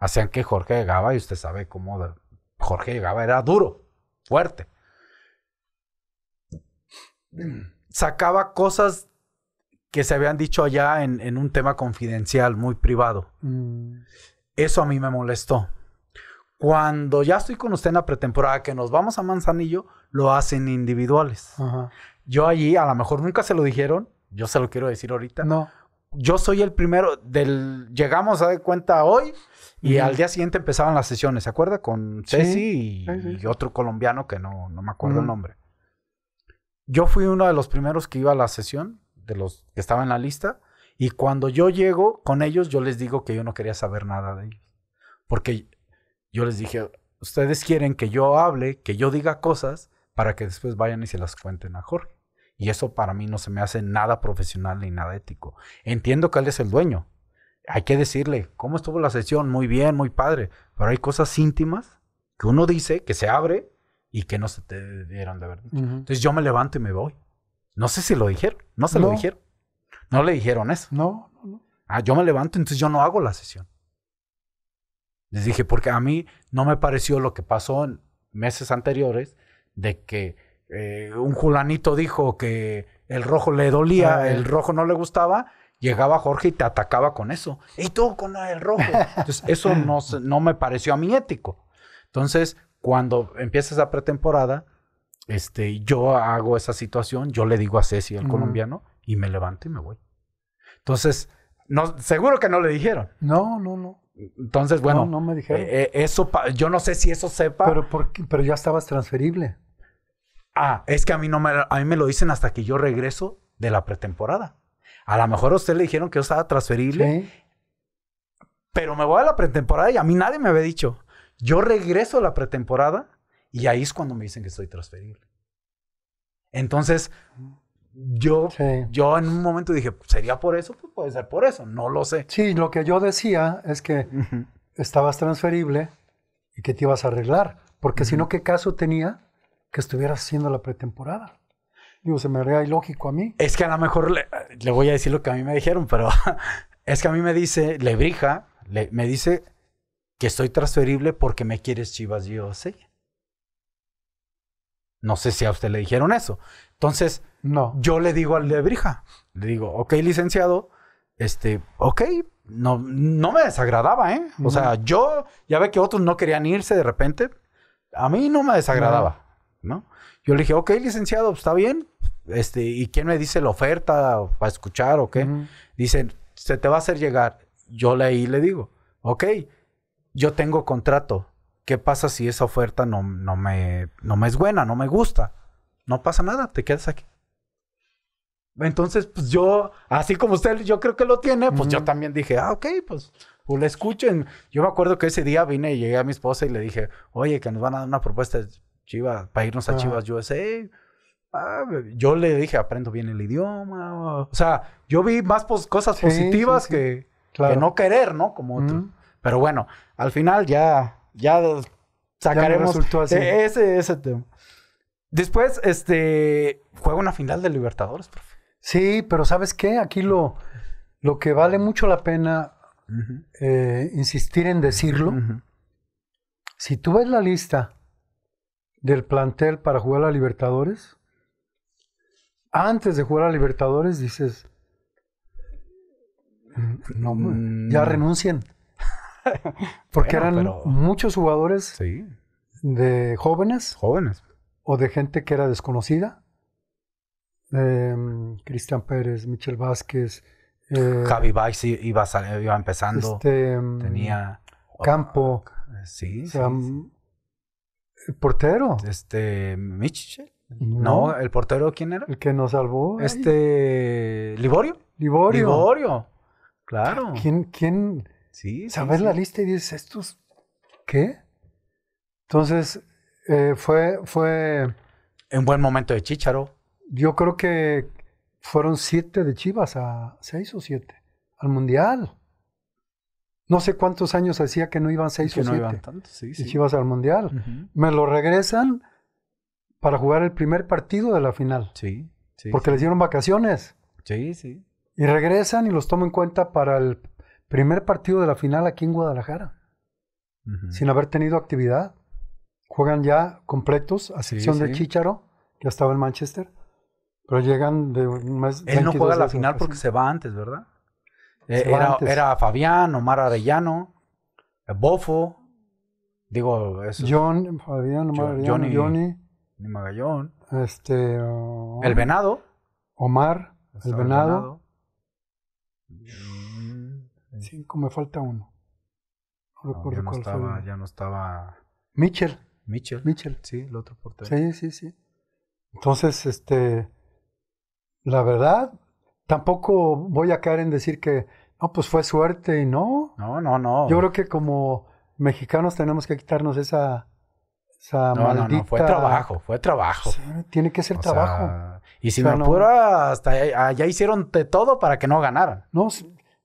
hacían que Jorge llegaba, y usted sabe cómo Jorge llegaba, era duro, fuerte sacaba cosas que se habían dicho allá en, un tema confidencial, muy privado. Mm. Eso a mí me molestó. Cuando ya estoy con usted en la pretemporada, que nos vamos a Manzanillo, lo hacen individuales. Yo allí, a lo mejor nunca se lo dijeron, yo se lo quiero decir ahorita. No. Yo soy el primero del... Llegamos a dar cuenta hoy y al día siguiente empezaban las sesiones, ¿se acuerda? Con Ceci y, otro colombiano que no, me acuerdo el nombre yo fui uno de los primeros que iba a la sesión, de los que estaba en la lista, y cuando yo llego con ellos, yo les digo que yo no quería saber nada de ellos. Porque yo les dije, ustedes quieren que yo hable, que yo diga cosas, para que después vayan y se las cuenten a Jorge. Y eso para mí no se me hace nada profesional ni nada ético. Entiendo que él es el dueño. Hay que decirle, ¿cómo estuvo la sesión? Muy bien, muy padre. Pero hay cosas íntimas que uno dice, que se abre y que no se te dieron de verdad. Entonces yo me levanto y me voy. No sé si lo dijeron, no se lo dijeron. No le dijeron eso. No, no, no. Ah, yo me levanto, entonces yo no hago la sesión. Les dije, porque a mí no me pareció lo que pasó en meses anteriores de que eh, un julanito dijo que el rojo le dolía, ah, el rojo no le gustaba, llegaba Jorge y te atacaba con eso. Y tú con el rojo. Entonces, eso no, no me pareció a mí ético. Entonces, cuando empieza esa pretemporada, este, yo hago esa situación, yo le digo a Ceci, el colombiano, y me levanto y me voy. Entonces, seguro que no le dijeron. No, no, no. Entonces, bueno, no, me dijeron. Eh, eh, eso, yo no sé si eso sepa. Pero, pero ya estabas transferible. Ah, es que a mí no me, a mí me lo dicen hasta que yo regreso de la pretemporada. A lo mejor a usted le dijeron que yo estaba transferible, ¿Sí? pero me voy a la pretemporada y a mí nadie me había dicho. Yo regreso a la pretemporada y ahí es cuando me dicen que estoy transferible. Entonces, yo, yo en un momento dije, ¿sería por eso? Pues puede ser por eso, no lo sé. Sí, lo que yo decía es que estabas transferible y que te ibas a arreglar, porque si no, ¿qué caso tenía que estuvieras haciendo la pretemporada? Digo, se me haría ilógico a mí. Es que a lo mejor le, voy a decir lo que a mí me dijeron, pero es que a mí me dice Lebrija, brija, me dice que soy transferible porque me quieres Chivas, yo sé. No sé si a usted le dijeron eso. Entonces, no. yo le digo al de Brija, le digo, ok, licenciado, este, ok, no, no me desagradaba, ¿eh? O sea, yo, ya ve que otros no querían irse de repente, a mí no me desagradaba, ¿no? Yo le dije, ok, licenciado, pues, está bien, este, ¿y quién me dice la oferta para escuchar o qué? Dicen, se te va a hacer llegar. Yo leí y le digo, ok, yo tengo contrato. ¿Qué pasa si esa oferta no, no, me, no me es buena, no me gusta? No pasa nada, te quedas aquí. Entonces, pues yo, así como usted, yo creo que lo tiene, pues yo también dije, ah, ok, pues, pues le escuchen. Yo me acuerdo que ese día vine y llegué a mi esposa y le dije, oye, que nos van a dar una propuesta de Chivas, para irnos a Chivas USA. Ah, yo le dije, aprendo bien el idioma. O sea, yo vi más cosas positivas Que, no querer, ¿no? Como pero bueno, al final ya, ya sacaremos e-, ese, ese tema. Después, este, juega una final de Libertadores, profe. Sí, pero ¿sabes qué? Aquí lo, lo que vale mucho la pena eh, insistir en decirlo, si tú ves la lista del plantel para jugar a Libertadores, antes de jugar a Libertadores dices, mm, mm, ya renuncien. Porque eran muchos jugadores de jóvenes. Jóvenes. O de gente que era desconocida. Em, Cristian Pérez, Michel Vázquez. Eh, Javi Vázquez iba, empezando. Este, em, tenía. Campo. Ah, eh, sí, mm, El portero. Este. Michel. No. el portero, ¿quién era? El que nos salvó. Este. Liborio. Liborio. Liborio. Claro. ¿Quién, quién, Sí. la lista y dices, ¿estos qué? Entonces, eh, fue, fue. Un buen momento de Chicharo. Yo creo que fueron siete de Chivas a seis o siete al Mundial. No sé cuántos años hacía que no iban seis o siete. De Chivas al Mundial. Me lo regresan para jugar el primer partido de la final. Sí. sí porque les dieron vacaciones. Sí, sí. Y regresan y los tomo en cuenta para el Primer partido de la final aquí en Guadalajara, sin haber tenido actividad. Juegan ya completos, a excepción de Chicharo, que estaba en Manchester, pero llegan de un Él no juega la final porque se va antes, ¿verdad? Eh, era, Fabián, Omar Arellano, eh, Bofo, digo, eso. John, Fabián, Omar Arellano, Johnny, Magallón. Este. el Venado. Omar, el Venado. venado. Cinco, me falta uno. No, ya no estaba, Ya no estaba. Mitchell. Mitchell. Mitchell. Sí, el otro portero. Sí, sí, sí. Entonces, este. La verdad, tampoco voy a caer en decir que. No, pues fue suerte y no. No, no, no. Yo creo que como mexicanos tenemos que quitarnos esa. esa maldita... no, no, fue trabajo, fue trabajo. Sí, tiene que ser trabajo. Y si o sea, hasta allá, hicieron de todo para que no ganaran. No,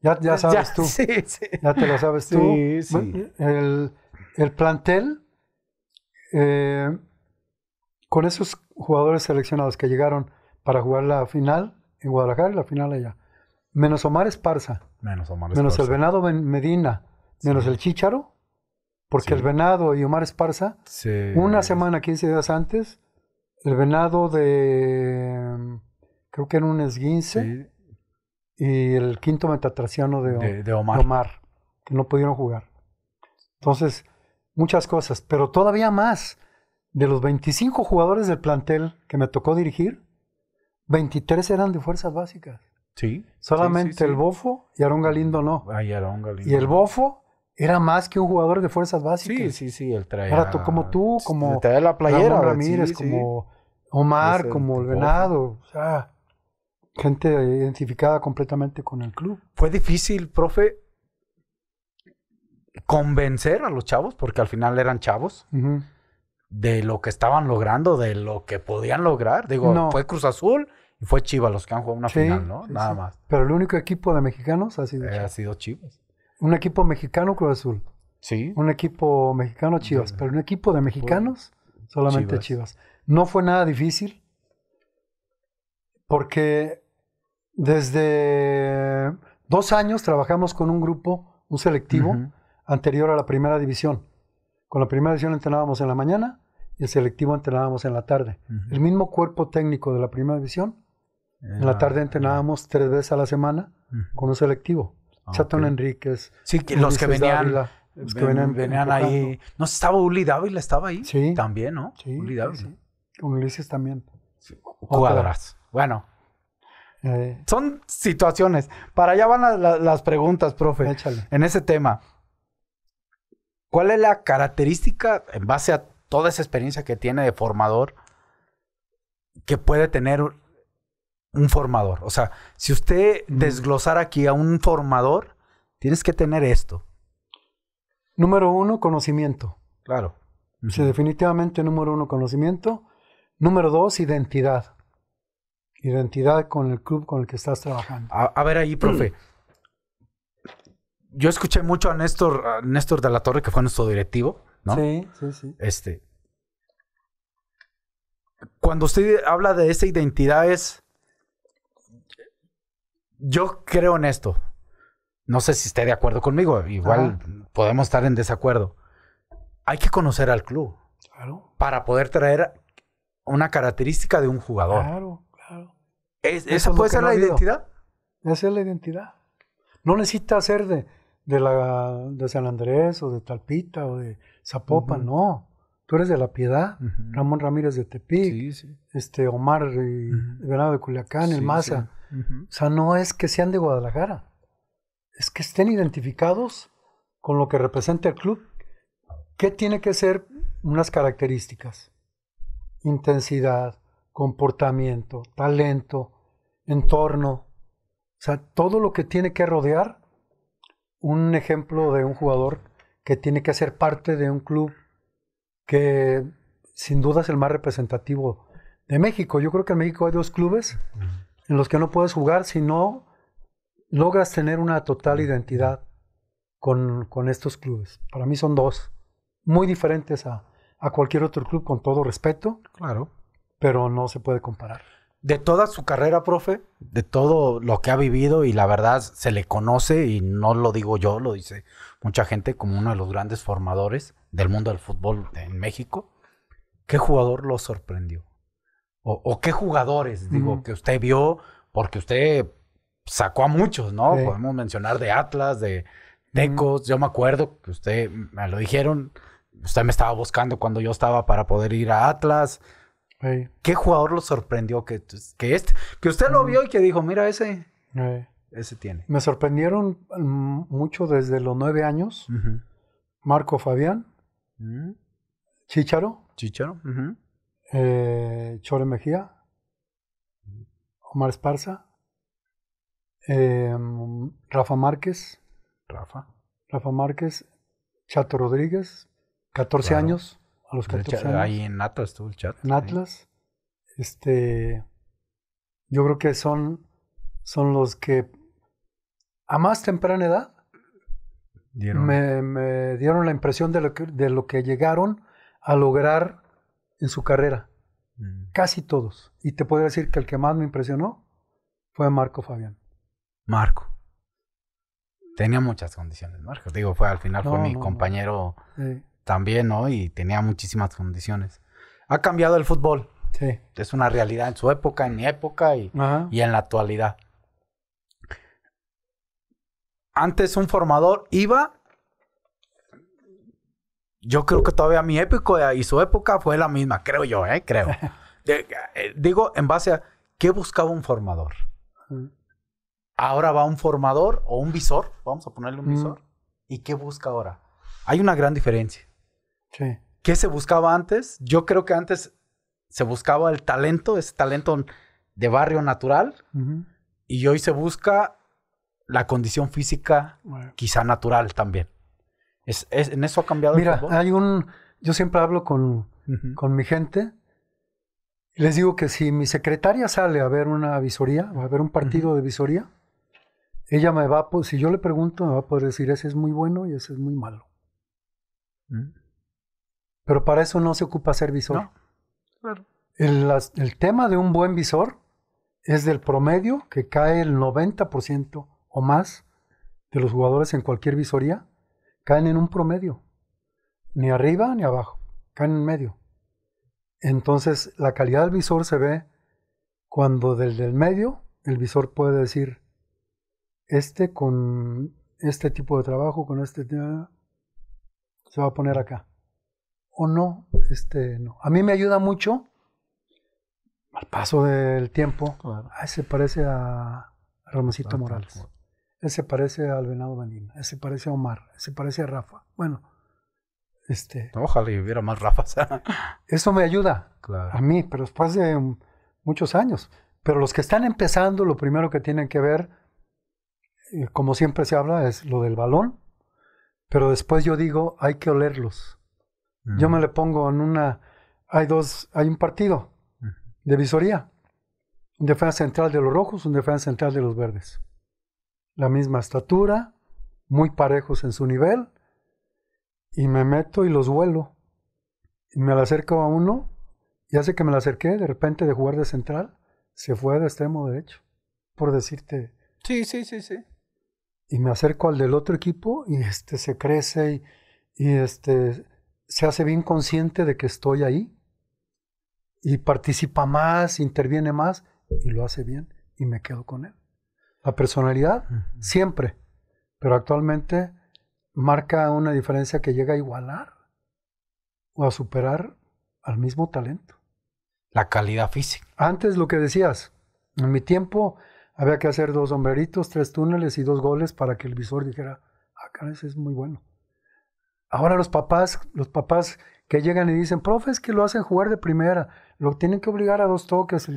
ya, sabes tú. Ya te lo sabes tú. Sí, El, plantel, eh, con esos jugadores seleccionados que llegaron para jugar la final en Guadalajara y la final allá, menos Omar Esparza, menos, Omar Esparza. menos el Venado Medina, menos el Chícharo, porque el Venado y Omar Esparza, una semana, 15 días antes, el Venado de, creo que en un esguince y el quinto metatraciano de, Omar. que no pudieron jugar. Entonces, muchas cosas, pero todavía más, de los 25 jugadores del plantel que me tocó dirigir, 23 eran de fuerzas básicas. Sí. Solamente el Bofo y Aarón Galindo no. Ah, y Aarón Galindo. Y el Bofo era más que un jugador de fuerzas básicas. Sí, sí, sí, él traía. Era como tú, como. la playera. Ramírez, como Omar, como el Venado. O sea, gente identificada completamente con el club. Fue difícil, profe, convencer a los chavos, porque al final eran chavos, de lo que estaban logrando, de lo que podían lograr. Digo, fue Cruz Azul y fue Chivas los que han jugado una final, ¿no? Nada más. Pero el único equipo de mexicanos ha sido, eh, Chivas. Ha sido Chivas. Un equipo mexicano Cruz Azul. Sí. Un equipo mexicano Chivas, pero un equipo de mexicanos solamente Chivas. No fue nada difícil porque desde dos años trabajamos con un grupo, un selectivo, anterior a la primera división. Con la primera división entrenábamos en la mañana y el selectivo entrenábamos en la tarde. El mismo cuerpo técnico de la primera división. en la tarde entrenábamos tres veces a la semana con un selectivo. Ah, Chatón Enríquez. Sí, los que venían. venían, ahí. No estaba Uli Dávila, estaba ahí. Sí. También, ¿no? Sí. Uli Con Ulises también. Sí. Bueno, eh. Son situaciones. Para allá van las preguntas, profe. En ese tema. ¿Cuál es la característica, en base a toda esa experiencia que tiene de formador, que puede tener un formador? O sea, si usted mm. desglosar aquí a un formador, tienes que tener esto. Número uno, conocimiento. Claro. Sí, definitivamente número uno, conocimiento. Número dos, identidad identidad con el club con el que estás trabajando. A, ver ahí, profe. Yo escuché mucho a Néstor, Néstor de la Torre, que fue nuestro directivo, ¿no? Sí, sí, sí. Este. Cuando usted habla de esa identidad es. Yo creo en esto. No sé si esté de acuerdo conmigo. Igual podemos estar en desacuerdo. Hay que conocer al club. Para poder traer una característica de un jugador. Claro. Es, ¿Esa puede ser la identidad? Esa es la identidad. No necesita ser de, San Andrés o de Talpita o de Zapopan, no. Tú eres de La Piedad, Ramón Ramírez de Tepic, Este, Omar y, de Culiacán, el Maza. O sea, no es que sean de Guadalajara, es que estén identificados con lo que representa el club. ¿Qué tiene que ser unas características? Intensidad, comportamiento, talento, entorno, o sea, todo lo que tiene que rodear un ejemplo de un jugador que tiene que ser parte de un club que sin duda es el más representativo de México. Yo creo que en México hay dos clubes en los que no puedes jugar si no logras tener una total identidad con, estos clubes. Para mí son dos, muy diferentes a, a cualquier otro club, con todo respeto. Claro pero no se puede comparar. De toda su carrera, profe, de todo lo que ha vivido y la verdad se le conoce y no lo digo yo, lo dice mucha gente como uno de los grandes formadores del mundo del fútbol en México. ¿Qué jugador lo sorprendió? ¿O, qué jugadores, digo, que usted vio? Porque usted sacó a muchos, ¿no? Podemos mencionar de Atlas, de Decos Yo me acuerdo que usted me lo dijeron. Usted me estaba buscando cuando yo estaba para poder ir a Atlas. ¿Qué jugador lo sorprendió que, que, este, que usted lo mm. vio y que dijo, mira, ese, ese tiene? Me sorprendieron mm, mucho desde los nueve años. Marco Fabián, mm. Chicharo, Chicharo, eh, Chore Mejía, Omar Esparza, em, Rafa Márquez, Rafa, Rafa Márquez, Chato Rodríguez, 14 años a los 14 Ahí en Atlas estuvo el chat. En Atlas. Este, yo creo que son, son los que a más temprana edad Me, dieron la impresión de lo, que, de lo que llegaron a lograr en su carrera. Mm. Casi todos. Y te podría decir que el que más me impresionó fue Marco Fabián. Marco. Tenía muchas condiciones, Marco. Digo, fue al final fue mi compañero Sí también, ¿no? Y tenía muchísimas condiciones. Ha cambiado el fútbol. Sí. Es una realidad en su época, en mi época y, en la actualidad. Antes un formador iba. Yo creo que todavía mi época y su época fue la misma, creo yo, ¿eh? Creo. Eh, digo, en base a qué buscaba un formador. Ahora va un formador o un visor, vamos a ponerle un visor. ¿Y qué busca ahora? Hay una gran diferencia. Sí. ¿Qué se buscaba antes? Yo creo que antes se buscaba el talento, ese talento de barrio natural, y hoy se busca la condición física, quizá natural también. Es, en eso ha cambiado. Mira, hay un. Yo siempre hablo con, con mi gente. les digo que si mi secretaria sale a ver una visoría, va a ver un partido de visoría, ella me va, pues, si yo le pregunto, me va a poder decir, ese es muy bueno y ese es muy malo. Mm. Pero para eso no se ocupa ser visor. Claro. El, tema de un buen visor es del promedio que cae el 90% o más de los jugadores en cualquier visoría, caen en un promedio. Ni arriba ni abajo, caen en medio. Entonces la calidad del visor se ve cuando desde del medio el visor puede decir, este con este tipo de trabajo, con este se va a poner acá o no, este, no. A mí me ayuda mucho, al paso del tiempo, claro. Ese ah, parece a Ramoncito Morales. Ese parece al Venado Bandina, Ese parece a Omar, Ese parece a Rafa. Bueno, este. Ojalá hubiera más Rafa eso me ayuda a mí, pero después de muchos años. Pero los que están empezando, lo primero que tienen que ver, eh, como siempre se habla, es lo del balón. Pero después yo digo, hay que olerlos. Yo me le pongo en una. Hay dos. Hay un partido de visoría. Un defensa central de los rojos, un defensa central de los verdes. La misma estatura, muy parejos en su nivel. Y me meto y los vuelo. Y me le acerco a uno. Y hace que me le acerqué, de repente de jugar de central, se fue de extremo derecho. Por decirte. Sí, sí, sí, sí y me acerco al del otro equipo y este se crece y, y, este se hace bien consciente de que estoy ahí y participa más, interviene más y lo hace bien y me quedo con él. La personalidad siempre, pero actualmente marca una diferencia que llega a igualar o a superar al mismo talento. La calidad física. Antes lo que decías, en mi tiempo había que hacer dos sombreritos, tres túneles y dos goles para que el visor dijera, acá ah, ese es muy bueno. Ahora los papás, los papás que llegan y dicen, profe, es que lo hacen jugar de primera, lo tienen que obligar a dos toques.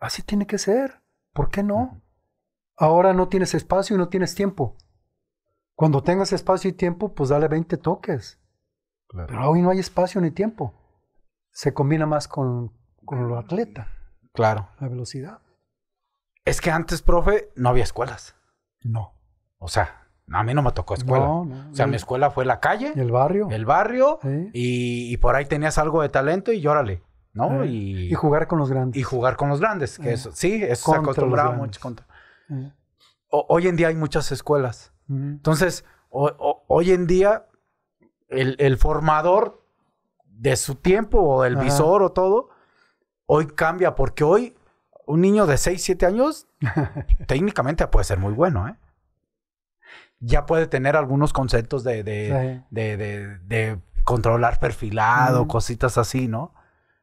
Así tiene que ser. ¿Por qué no? Ahora no tienes espacio y no tienes tiempo. Cuando tengas espacio y tiempo, pues dale 20 toques. Pero hoy no hay espacio ni tiempo. Se combina más con, con lo atleta. Claro. La velocidad. Es que antes, profe, no había escuelas. No. O sea, a mí no me tocó escuela. o sea, mi escuela fue la calle. el barrio. El barrio. Y, por ahí tenías algo de talento y llórale, ¿no? Y, y, jugar con los grandes. Y jugar con los grandes, que eso, sí, eso se acostumbraba mucho. hoy en día hay muchas escuelas. Entonces, hoy en día, el, formador de su tiempo, o el visor, o todo, hoy cambia, porque hoy un niño de 6, 7 años técnicamente puede ser muy bueno, ¿eh? ya puede tener algunos conceptos de, de, controlar perfilado, cositas así, ¿no?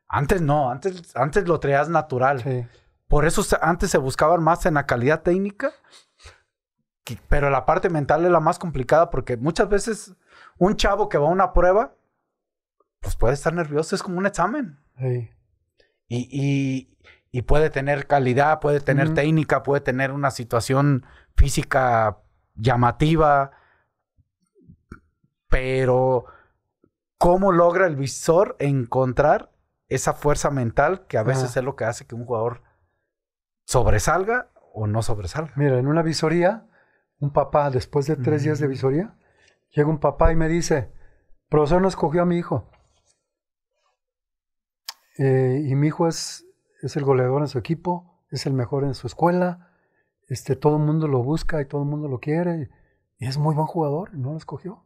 Antes no, antes, antes lo traías natural. Por eso antes se buscaban más en la calidad técnica, pero la parte mental es la más complicada porque muchas veces un chavo que va a una prueba, pues puede estar nervioso, es como un examen. Y, y, puede tener calidad, puede tener técnica, puede tener una situación física llamativa, pero ¿cómo logra el visor encontrar esa fuerza mental que a veces es lo que hace que un jugador sobresalga o no sobresalga? Mira, en una visoría, un papá, después de tres días de mm. visoría, llega un papá y me dice, profesor no escogió a mi hijo. Eh, y mi hijo es, es el goleador en su equipo, es el mejor en su escuela, este, todo el mundo lo busca y todo el mundo lo quiere. Y es muy buen jugador, no lo escogió.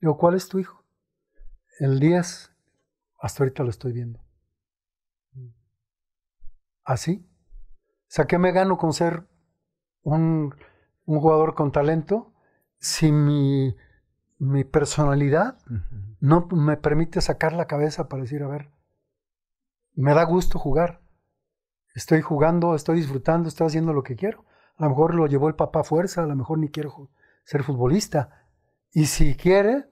Digo, ¿cuál es tu hijo? El 10, hasta ahorita lo estoy viendo. Así. ¿Ah, o sea, ¿qué me gano con ser un, un jugador con talento si mi, personalidad no me permite sacar la cabeza para decir, a ver, me da gusto jugar. Estoy jugando, estoy disfrutando, estoy haciendo lo que quiero. A lo mejor lo llevó el papá a fuerza, a lo mejor ni quiere ser futbolista. Y si quiere,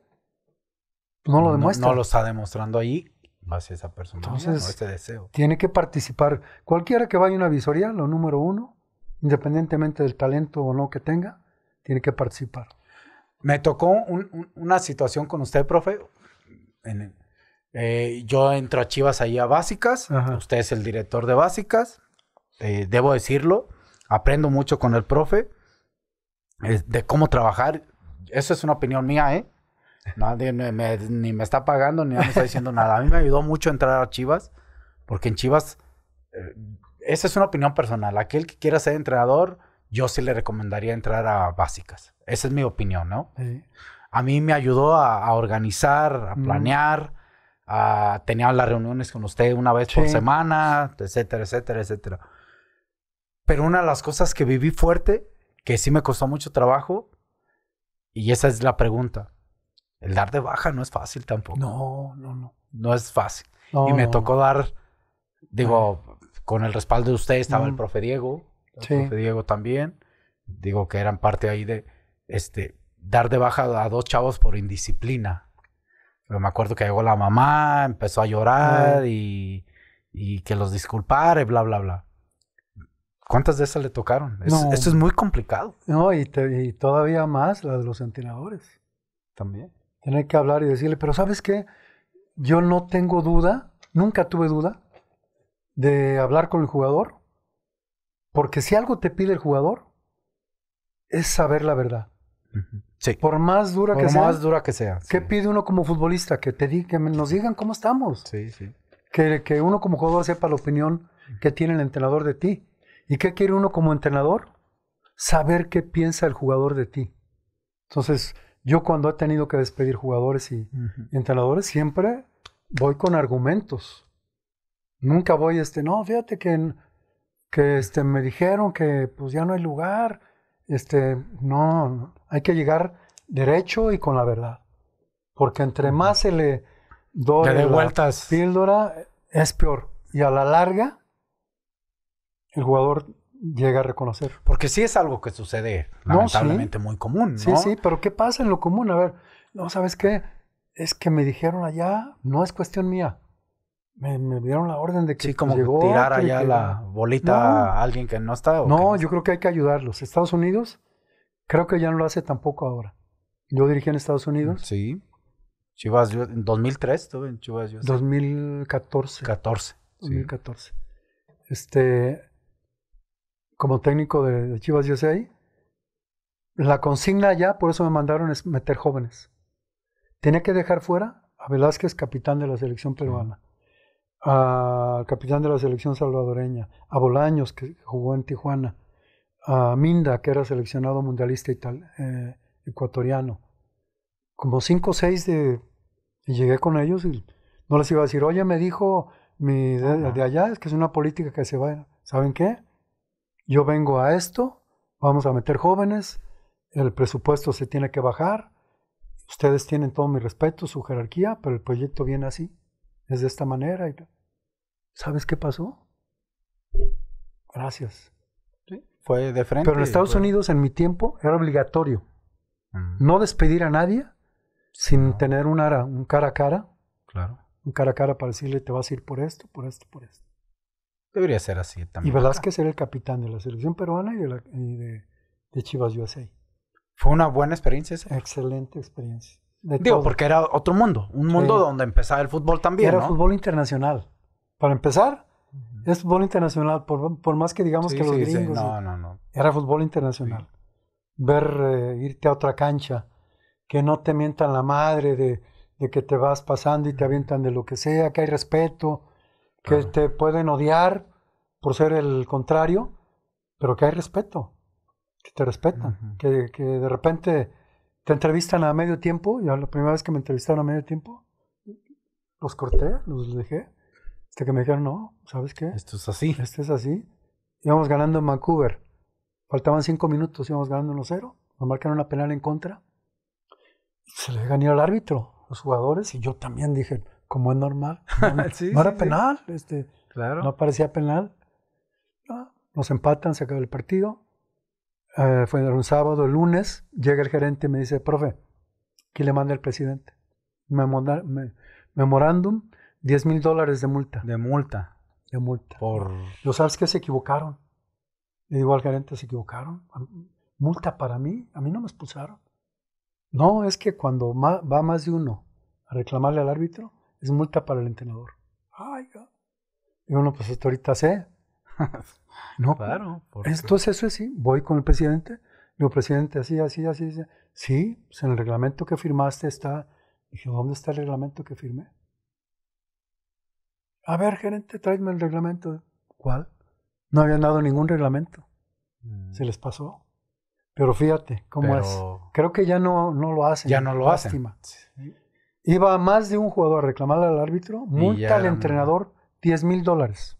no lo demuestra. No, lo está demostrando ahí hacia esa persona, Entonces, ese deseo. Tiene que participar. Cualquiera que vaya a una visoría, lo número uno, independientemente del talento o no que tenga, tiene que participar. Me tocó una situación con usted, profe. Eh, yo entro a Chivas ahí a básicas. Usted es el director de básicas. Eh, debo decirlo aprendo mucho con el profe de cómo trabajar. eso es una opinión mía, ¿eh? Nadie me, ni me está pagando ni me está diciendo nada. A mí me ayudó mucho entrar a Chivas, porque en Chivas, eh, esa es una opinión personal. Aquel que quiera ser entrenador, yo sí le recomendaría entrar a básicas. Esa es mi opinión, ¿no? A mí me ayudó a, organizar, a planear. A, tenía las reuniones con usted una vez por semana, etcétera, etcétera, etcétera. Pero una de las cosas que viví fuerte, que sí me costó mucho trabajo, y esa es la pregunta. El dar de baja no es fácil tampoco. No, no, no. No es fácil. y me tocó dar, digo, con el respaldo de usted estaba el mm. profe Diego, el profe Diego también. Digo que eran parte ahí de, este, dar de baja a dos chavos por indisciplina. Pero me acuerdo que llegó la mamá, empezó a llorar y, y que los disculpar bla, bla, bla. ¿Cuántas de esas le tocaron? esto es muy complicado. No, y, todavía más la de los entrenadores. También. Tener que hablar y decirle, pero ¿sabes qué? Yo no tengo duda, nunca tuve duda de hablar con el jugador, porque si algo te pide el jugador, es saber la verdad. Sí. Por más dura que más sea. más dura que sea. ¿Qué pide uno como futbolista? Que, te que nos digan cómo estamos. Sí, sí. que uno como jugador sepa la opinión que tiene el entrenador de ti ¿Y qué quiere uno como entrenador? Saber qué piensa el jugador de ti. Entonces, yo cuando he tenido que despedir jugadores y, entrenadores, siempre voy con argumentos. Nunca voy, este, no, fíjate que, que este, me dijeron que pues ya no hay lugar. Este, no, hay que llegar derecho y con la verdad. Porque entre más se le doy la vueltas. píldora, es peor. Y a la larga, el jugador llega a reconocer. Porque sí es algo que sucede lamentablemente muy común, ¿no? Sí, sí, pero ¿qué pasa en lo común? A ver, no, ¿sabes qué? Es que me dijeron allá, no es cuestión mía. Me, me dieron la orden de que sí, como tirar allá la bolita a alguien que no está. no, yo creo que hay que ayudarlos. Estados Unidos, creo que ya no lo hace tampoco ahora. Yo dirigí en Estados Unidos. Sí. Chivas, en 2003 estuve en Chivas. 2014. 14. 2014. Este, como técnico de, de Chivas ahí, la consigna ya, por eso me mandaron, es meter jóvenes. Tenía que dejar fuera a Velázquez, capitán de la selección peruana, A capitán de la selección salvadoreña, a Bolaños, que jugó en Tijuana, a Minda, que era seleccionado mundialista y tal, eh, ecuatoriano. Como cinco o seis de... Y llegué con ellos y no les iba a decir, oye, me dijo mi de, de allá, es que es una política que se va. ¿Saben qué? yo vengo a esto, vamos a meter jóvenes, el presupuesto se tiene que bajar, ustedes tienen todo mi respeto, su jerarquía, pero el proyecto viene así, es de esta manera. ¿Sabes qué pasó? Gracias. fue de frente. Pero en Estados Unidos, en mi tiempo, era obligatorio mm. no despedir a nadie sin tener un, un cara a cara. Claro. Un cara a cara para decirle, te vas a ir por esto, por esto, por esto. Debería ser así también. Y que ser el capitán de la selección peruana y de, de, Chivas USA. ¿Fue una buena experiencia esa? Excelente experiencia. Digo, porque era otro mundo, un mundo donde empezaba el fútbol también. Era fútbol internacional. Para empezar, es fútbol internacional, por, más que digamos que los gringos. No, no, no. Era fútbol internacional. Ver eh, irte a otra cancha, que no te mientan la madre de, que te vas pasando y te avientan de lo que sea, que hay respeto, que te pueden odiar, por ser el contrario, pero que hay respeto, que te respetan, que, de repente te entrevistan a medio tiempo, ya la primera vez que me entrevistaron a medio tiempo, los corté, los dejé, hasta que me dijeron, no, ¿sabes qué? Esto es así. este es así. Íbamos ganando en Vancouver, faltaban cinco minutos, íbamos ganando 1-0, nos marcaron una penal en contra, se le ganó al árbitro, los jugadores, y yo también dije, como es normal, no, era penal, este... Claro. No parecía penal. Nos empatan, se acaba el partido. Eh, fue un sábado, el lunes, llega el gerente y me dice, profe, ¿qué le manda el presidente? memorándum, 10 mil dólares de multa. De multa. De multa. Por... sabes que se equivocaron? Le digo al gerente, se equivocaron. Multa para mí, a mí no me expulsaron. No, es que cuando va más de uno a reclamarle al árbitro, es multa para el entrenador. Ay, uno pues hasta ahorita sé. no, claro. Entonces eso es sí, voy con el presidente, digo, presidente, así, así, así, Sí, pues en el reglamento que firmaste está, dije, ¿dónde está el reglamento que firmé? A ver, gerente, tráeme el reglamento. ¿Cuál? No habían dado ningún reglamento. Mm. Se les pasó. Pero fíjate cómo es. Creo que ya no, no lo hacen. Ya no lo Lástima. Iba más de un jugador a reclamar al árbitro, multa al entrenador 10 mil dólares.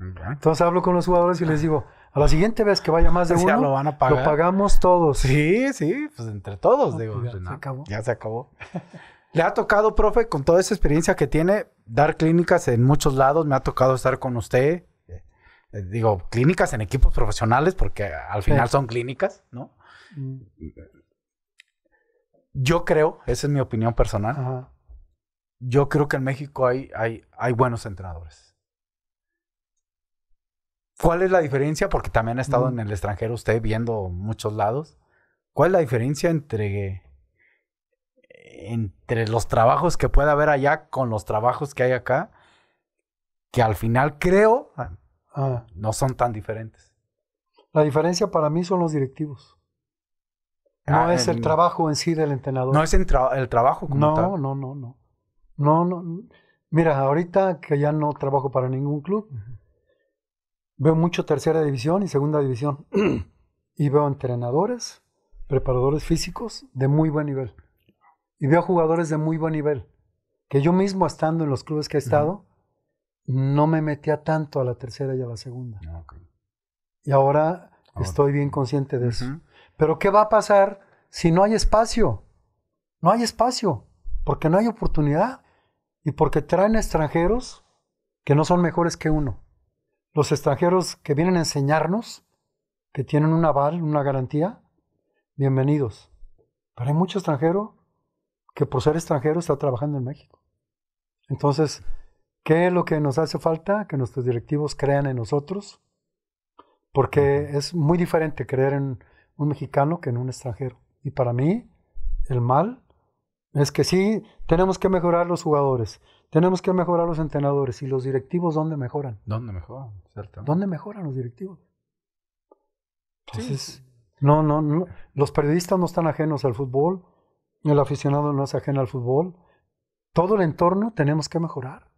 Entonces hablo con los jugadores y les digo, a la siguiente vez que vaya más de uno, lo, pagamos todos. Sí, sí, pues entre todos, digo. Pues pues ya, se acabó. Le ha tocado, profe, con toda esa experiencia que tiene, dar clínicas en muchos lados. Me ha tocado estar con usted. Eh, digo, clínicas en equipos profesionales, porque al final son clínicas, ¿no? Yo creo, esa es mi opinión personal. Yo creo que en México hay, hay buenos entrenadores ¿Cuál es la diferencia? Porque también ha estado en el extranjero usted viendo muchos lados. ¿Cuál es la diferencia entre, eh, entre los trabajos que puede haber allá con los trabajos que hay acá? Que al final creo ah. Ah. no son tan diferentes. La diferencia para mí son los directivos. Ah, no es el, trabajo en sí del entrenador. No es el, trabajo como no, No, no, no, no. No, Mira, ahorita que ya no trabajo para ningún club. Veo mucho tercera división y segunda división. y veo entrenadores, preparadores físicos de muy buen nivel. Y veo jugadores de muy buen nivel. Que yo mismo, estando en los clubes que he estado, no me metía tanto a la tercera y a la segunda. Ah, y ahora, estoy bien consciente de eso. Pero ¿qué va a pasar si no hay espacio? No hay espacio, porque no hay oportunidad y porque traen extranjeros que no son mejores que uno los extranjeros que vienen a enseñarnos, que tienen un aval, una garantía, bienvenidos. Pero hay mucho extranjero que por ser extranjero está trabajando en México. Entonces, ¿qué es lo que nos hace falta? Que nuestros directivos crean en nosotros, porque es muy diferente creer en un mexicano que en un extranjero. Y para mí, el mal es que sí, tenemos que mejorar los jugadores, tenemos que mejorar los entrenadores. ¿Y los directivos dónde mejoran? ¿Dónde mejoran? ¿Dónde mejoran los directivos? Entonces, pues no, no, no. Los periodistas no están ajenos al fútbol. El aficionado no es ajeno al fútbol. Todo el entorno tenemos que mejorar.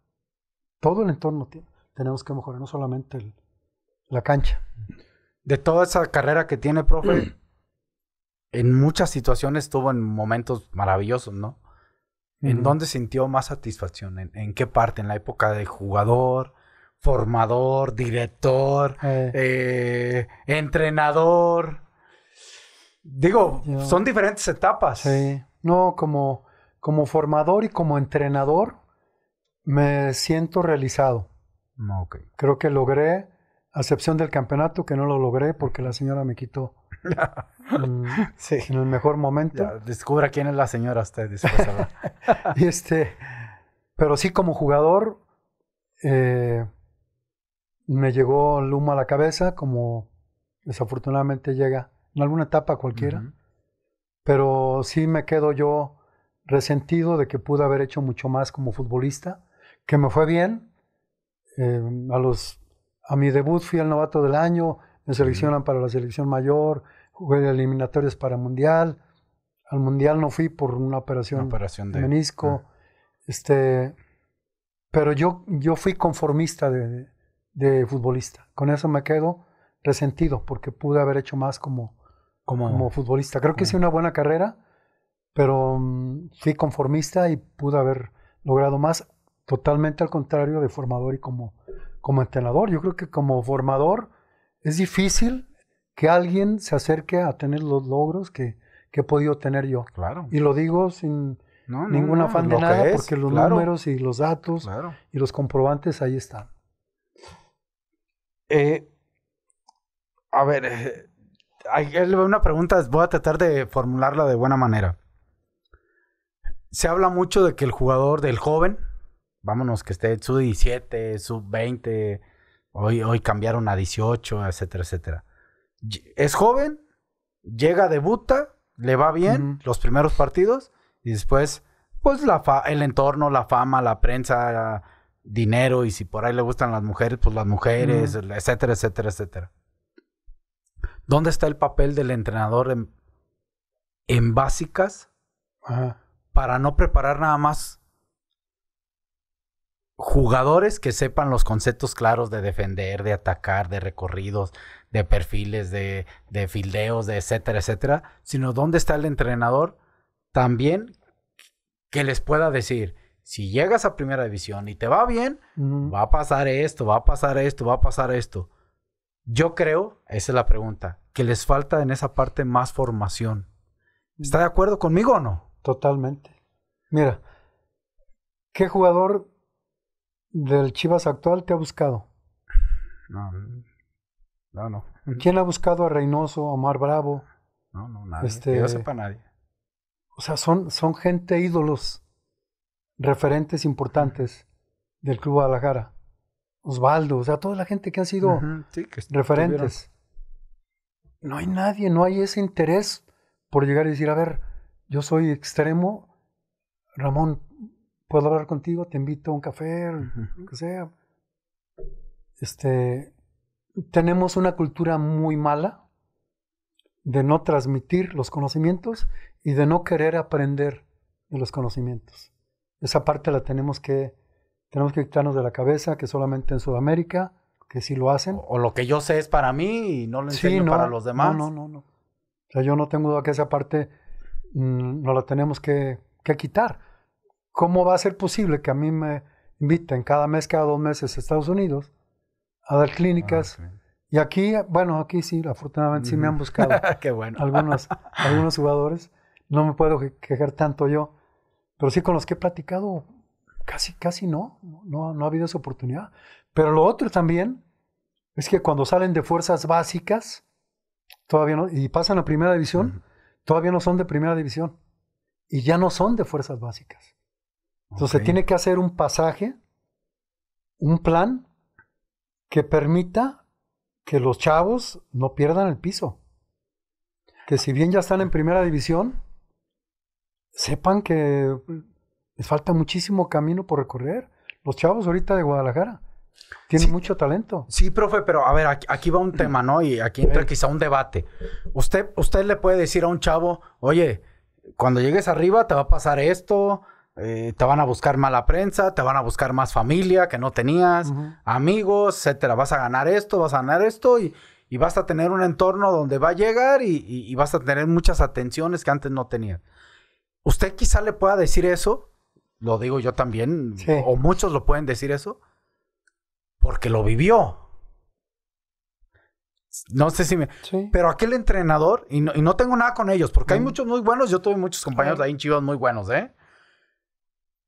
Todo el entorno tenemos que mejorar, no solamente la cancha. De toda esa carrera que tiene, profe, en muchas situaciones estuvo en momentos maravillosos, ¿no? ¿En dónde sintió más satisfacción? ¿En, qué parte? ¿En la época de jugador, formador, director, eh. Eh, entrenador? Digo, son diferentes etapas. Sí. No, como, como formador y como entrenador me siento realizado. Creo que logré, a excepción del campeonato, que no lo logré porque la señora me quitó Mm, en el mejor momento. descubra quién es la señora usted y este, pero sí, como jugador, eh, me llegó el humo a la cabeza, como desafortunadamente llega en alguna etapa cualquiera. Pero sí me quedo yo resentido de que pude haber hecho mucho más como futbolista, que me fue bien. Eh, a los a mi debut fui el novato del año, me seleccionan para la selección mayor, jugué eliminatorias para mundial. Al mundial no fui por una operación, de menisco. Ah. Este, pero yo, yo fui conformista de, de, futbolista. Con eso me quedo resentido porque pude haber hecho más como, como, como futbolista. Creo que hice una buena carrera, pero mm, fui conformista y pude haber logrado más. Totalmente al contrario de formador y como, como entrenador. Yo creo que como formador es difícil que alguien se acerque a tener los logros que, he podido tener yo. Claro. Y lo digo sin ningún afán de nada, porque los números y los datos y los comprobantes ahí están. Eh, a ver, eh, voy hay una pregunta, voy a tratar de formularla de buena manera. Se habla mucho de que el jugador del joven, vámonos que esté sub 17, sub 20, Hoy, hoy cambiaron a 18, etcétera, etcétera. Es joven, llega, debuta, le va bien los primeros partidos y después, pues la el entorno, la fama, la prensa, dinero y si por ahí le gustan las mujeres, pues las mujeres, etcétera, etcétera, etcétera. ¿Dónde está el papel del entrenador en, básicas para no preparar nada más jugadores que sepan los conceptos claros de defender, de atacar, de recorridos, de perfiles, de, de fildeos, de etcétera, etcétera, sino dónde está el entrenador también que les pueda decir, si llegas a primera división y te va bien, va a pasar esto, va a pasar esto, va a pasar esto. Yo creo, esa es la pregunta, que les falta en esa parte más formación. ¿Está de acuerdo conmigo o no? Totalmente. Mira, ¿qué jugador del Chivas actual te ha buscado? No, no, ¿Quién ha buscado a Reynoso, a Omar Bravo? No, no, nadie. Este, que yo sepa nadie. O sea, son, son gente ídolos, referentes importantes del Club Guadalajara. Osvaldo, o sea, toda la gente que han sido referentes. No hay nadie, no hay ese interés por llegar y decir, a ver, yo soy extremo, Ramón, puedo hablar contigo, te invito a un café, lo que sea. Este, tenemos una cultura muy mala de no transmitir los conocimientos y de no querer aprender de los conocimientos. Esa parte la tenemos que, tenemos que quitarnos de la cabeza, que solamente en Sudamérica, que sí lo hacen. O, lo que yo sé es para mí y no lo enseño para los demás. No, no, no, no. O sea, yo no tengo duda que esa parte mm, no la tenemos que quitar ¿cómo va a ser posible que a mí me inviten cada mes, cada dos meses a Estados Unidos a dar clínicas? Ah, y aquí, bueno, aquí sí, afortunadamente sí me han buscado algunos, algunos jugadores. No me puedo quejar tanto yo, pero sí con los que he platicado, casi, casi no, no, no ha habido esa oportunidad. Pero lo otro también es que cuando salen de fuerzas básicas, todavía no, y pasan a primera división, todavía no son de primera división. Y ya no son de fuerzas básicas. Entonces tiene que hacer un pasaje, un plan que permita que los chavos no pierdan el piso. Que si bien ya están en primera división, sepan que les falta muchísimo camino por recorrer. Los chavos ahorita de Guadalajara tienen mucho talento. Sí, profe, pero a ver, aquí, va un tema, ¿no? Y aquí entra quizá un debate. Usted, usted le puede decir a un chavo, oye, cuando llegues arriba te va a pasar esto, eh, te van a buscar mala prensa, te van a buscar más familia que no tenías, amigos, etcétera. Vas a ganar esto, vas a ganar esto y, vas a tener un entorno donde va a llegar y, vas a tener muchas atenciones que antes no tenías. Usted quizá le pueda decir eso, lo digo yo también, o muchos lo pueden decir eso, porque lo vivió. No sé si me... Pero aquel entrenador, y no, tengo nada con ellos, porque hay mm. muchos muy buenos, yo tuve muchos compañeros ahí en muy buenos, ¿eh?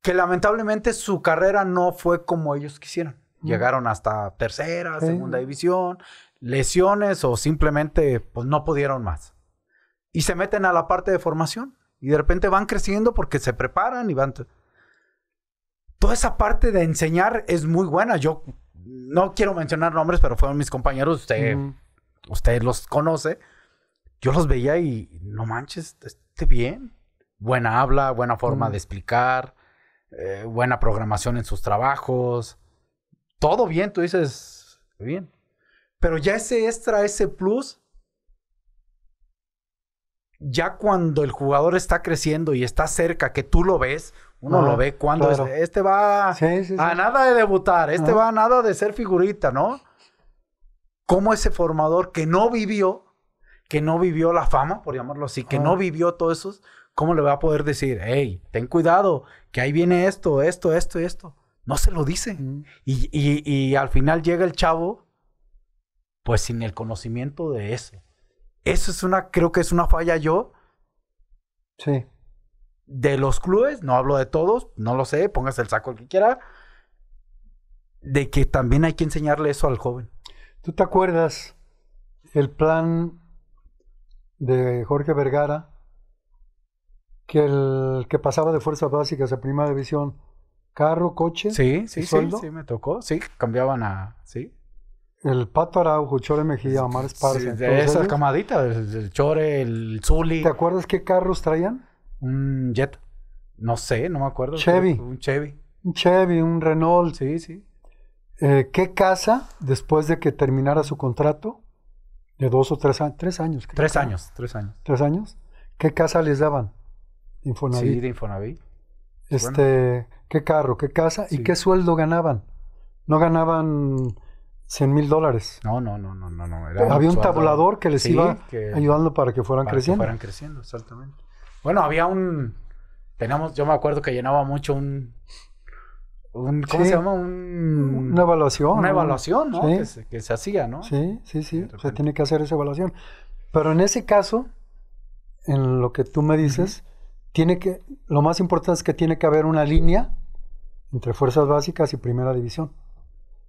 que lamentablemente su carrera no fue como ellos quisieron. Llegaron hasta tercera, segunda división, lesiones o simplemente pues, no pudieron más. Y se meten a la parte de formación y de repente van creciendo porque se preparan y van... Toda esa parte de enseñar es muy buena. Yo no quiero mencionar nombres, pero fueron mis compañeros, usted, usted los conoce. Yo los veía y no manches, esté bien. Buena habla, buena forma de explicar eh, buena programación en sus trabajos, todo bien, tú dices, bien. Pero ya ese extra, ese plus, ya cuando el jugador está creciendo y está cerca, que tú lo ves, uno lo ve cuando este, va a nada de debutar, este va a nada de ser figurita, ¿no? Como ese formador que no vivió, que no vivió la fama, por llamarlo así, que no vivió todos esos ¿cómo le va a poder decir, hey, ten cuidado, que ahí viene esto, esto, esto y esto? No se lo dice. Mm. Y, al final llega el chavo, pues sin el conocimiento de eso. Eso es una, creo que es una falla yo. Sí. De los clubes, no hablo de todos, no lo sé, póngase el saco el que quiera. De que también hay que enseñarle eso al joven. ¿Tú te acuerdas el plan de Jorge Vergara? que el que pasaba de fuerzas básicas a primera división, carro, coche. Sí, sí, sí, me tocó. Sí, cambiaban a. Sí. El Pato Araujo, Chore Mejía, Omar Esparza. de esa camadita, el, Chore, el Zuli. ¿Te acuerdas qué carros traían? Un Jet. No sé, no me acuerdo. Chevy. Un Chevy. Un Chevy, un Renault. Sí, sí. Eh, ¿Qué casa, después de que terminara su contrato, de dos o tres años? Tres años. Tres años, tres años. ¿Tres años? ¿Qué casa les daban? Infonavit. Sí, de Infonavit. Este, ¿Qué carro, qué casa y qué sueldo ganaban? No ganaban 100 mil dólares. No, no, no, no, no. no. había un tabulador que les iba ayudando para que fueran para creciendo. Que fueran creciendo, exactamente. Bueno, había un... Teníamos, yo me acuerdo que llenaba mucho un... ¿Cómo se llama? una evaluación. Una evaluación, ¿no? Que, se, hacía, ¿no? Sí, sí, sí. Se tiene que hacer esa evaluación. Pero en ese caso, en lo que tú me dices tiene que, lo más importante es que tiene que haber una línea entre fuerzas básicas y primera división.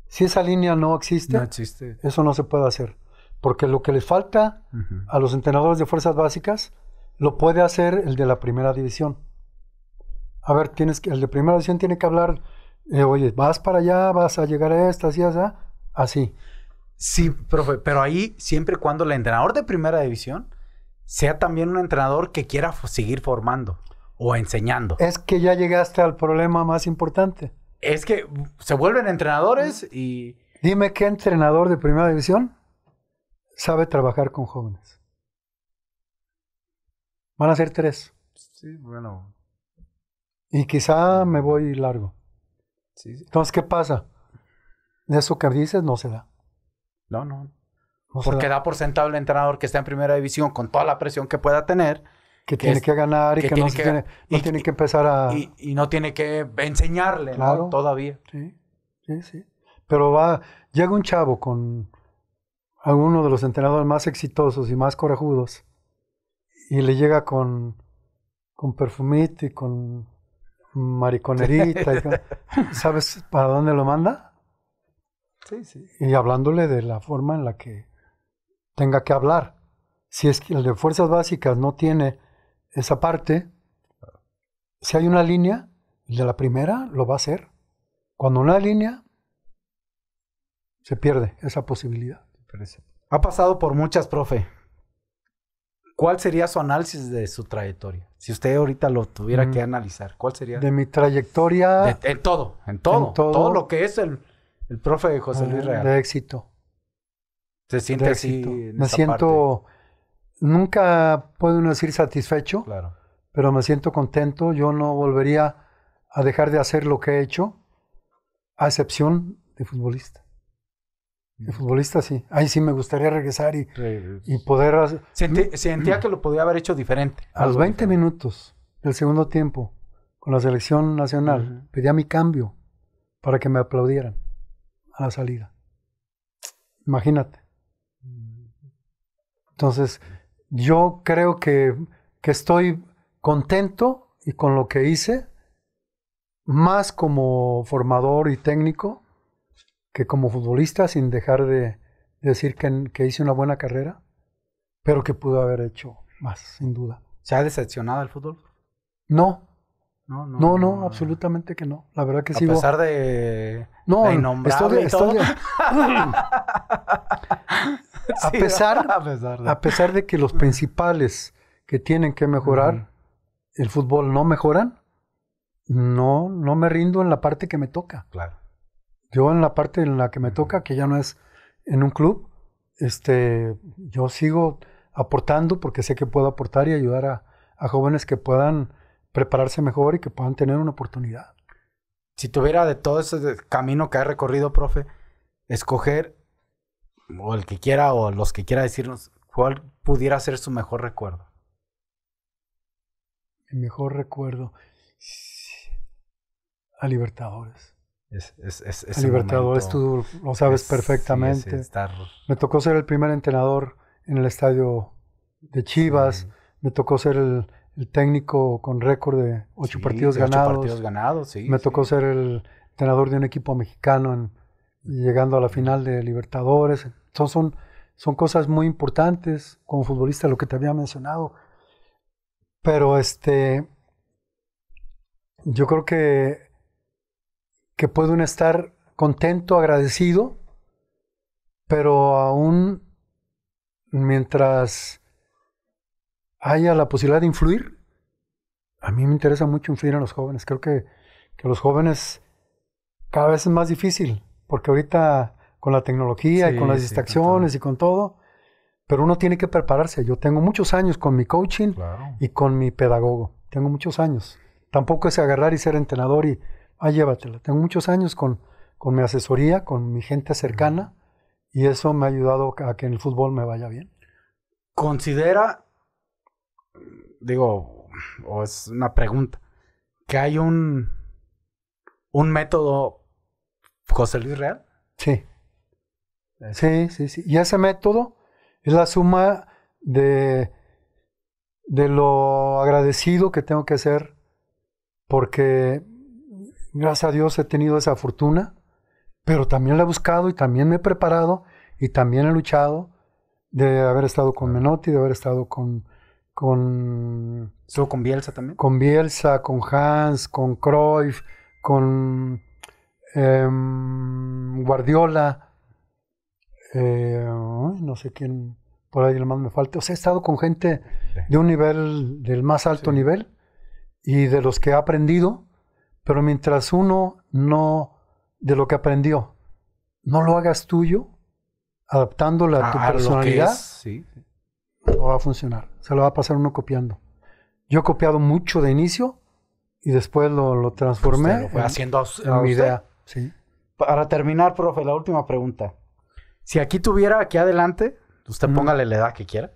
Si esa línea no existe, eso no se puede hacer. Porque lo que le falta a los entrenadores de fuerzas básicas lo puede hacer el de la primera división. A ver, tienes que, el de primera división tiene que hablar, eh, oye, vas para allá, vas a llegar a esta, así, así. así. Sí, profe, pero ahí siempre cuando el entrenador de primera división sea también un entrenador que quiera seguir formando o enseñando. Es que ya llegaste al problema más importante. Es que se vuelven entrenadores y... Dime qué entrenador de primera división sabe trabajar con jóvenes. Van a ser tres. Sí, bueno. Y quizá me voy largo. Entonces, ¿qué pasa? Eso que dices no se da. No, no porque da por sentado el entrenador que está en primera división con toda la presión que pueda tener. Que, tiene que ganar y que, no, tiene, que, tiene que empezar a... Y, no tiene que enseñarle todavía. Sí, sí, sí. Pero va, llega un chavo con alguno de los entrenadores más exitosos y más corajudos y le llega con, con perfumito y con mariconerita. ¿Sabes para dónde lo manda? Sí, sí. Y hablándole de la forma en la que tenga que hablar. Si es que el de fuerzas básicas no tiene esa parte, si hay una línea, el de la primera lo va a hacer. Cuando una línea, se pierde esa posibilidad. Ha pasado por muchas, profe. ¿Cuál sería su análisis de su trayectoria? Si usted ahorita lo tuviera que mm. analizar, ¿cuál sería? De mi trayectoria. en todo, en todo, todo. lo que es el, el profe José ah, Luis Real. De éxito. Se siente así. me siento. Nunca puedo decir satisfecho, pero me siento contento. Yo no volvería a dejar de hacer lo que he hecho, a excepción de futbolista. De futbolista sí. Ahí sí me gustaría regresar y, poder... Mm, sentía que lo podía haber hecho diferente. A los 20 minutos del segundo tiempo, con la selección nacional, pedía mi cambio para que me aplaudieran a la salida. Imagínate. Entonces, yo creo que, que estoy contento y con lo que hice, más como formador y técnico que como futbolista, sin dejar de decir que, que hice una buena carrera, pero que pudo haber hecho más, sin duda. ¿Se ha decepcionado el fútbol? No, no no, no, absolutamente que no. La verdad que sí. A pesar de. No, de a, pesar, a, pesar de... que los principales que tienen que mejorar, el fútbol no mejoran, no, no me rindo en la parte que me toca. Claro. Yo en la parte en la que me toca, que ya no es en un club, este, yo sigo aportando porque sé que puedo aportar y ayudar a, jóvenes que puedan prepararse mejor y que puedan tener una oportunidad. Si tuviera de todo ese camino que he recorrido, profe, escoger o el que quiera o los que quiera decirnos cuál pudiera ser su mejor recuerdo. Mi mejor recuerdo a Libertadores. Es, es, es, a Libertadores tú lo sabes perfectamente. Me tocó ser el primer entrenador en el estadio de Chivas. Me tocó ser el, técnico con récord de ocho partidos ganados. partidos ganados sí, me tocó ser el entrenador de un equipo mexicano en llegando a la final de Libertadores. son, son cosas muy importantes como futbolista, lo que te había mencionado. Pero este, yo creo que, que puede estar contento, agradecido, pero aún mientras haya la posibilidad de influir, a mí me interesa mucho influir en los jóvenes. Creo que, que los jóvenes cada vez es más difícil porque ahorita con la tecnología y con las distracciones y con todo, pero uno tiene que prepararse. Yo tengo muchos años con mi coaching y con mi pedagogo, tengo muchos años. Tampoco es agarrar y ser entrenador y, ah, llévatela. Tengo muchos años con, con mi asesoría, con mi gente cercana y eso me ha ayudado a que en el fútbol me vaya bien. Considera, digo, o es una pregunta, que hay un, un método José Luis Real. Sí. Eh. Sí, sí, sí. Y ese método es la suma de, de lo agradecido que tengo que ser porque gracias a Dios he tenido esa fortuna, pero también la he buscado y también me he preparado y también he luchado de haber estado con Menotti, de haber estado con... con ¿Estuvo con Bielsa también? Con Bielsa, con Hans, con Cruyff, con Em, Guardiola, eh, no sé quién por ahí el más me falta. O sea, he estado con gente de un nivel, del más alto nivel y de los que ha aprendido, pero mientras uno no, de lo que aprendió, no lo hagas tuyo, adaptándolo a, tu ah, personalidad, no va a funcionar. Se lo va a pasar uno copiando. Yo he copiado mucho de inicio y después lo, transformé. haciendo mi idea. Sí. Para terminar, profe, la última pregunta. Si aquí tuviera, aquí adelante, usted póngale la edad que quiera.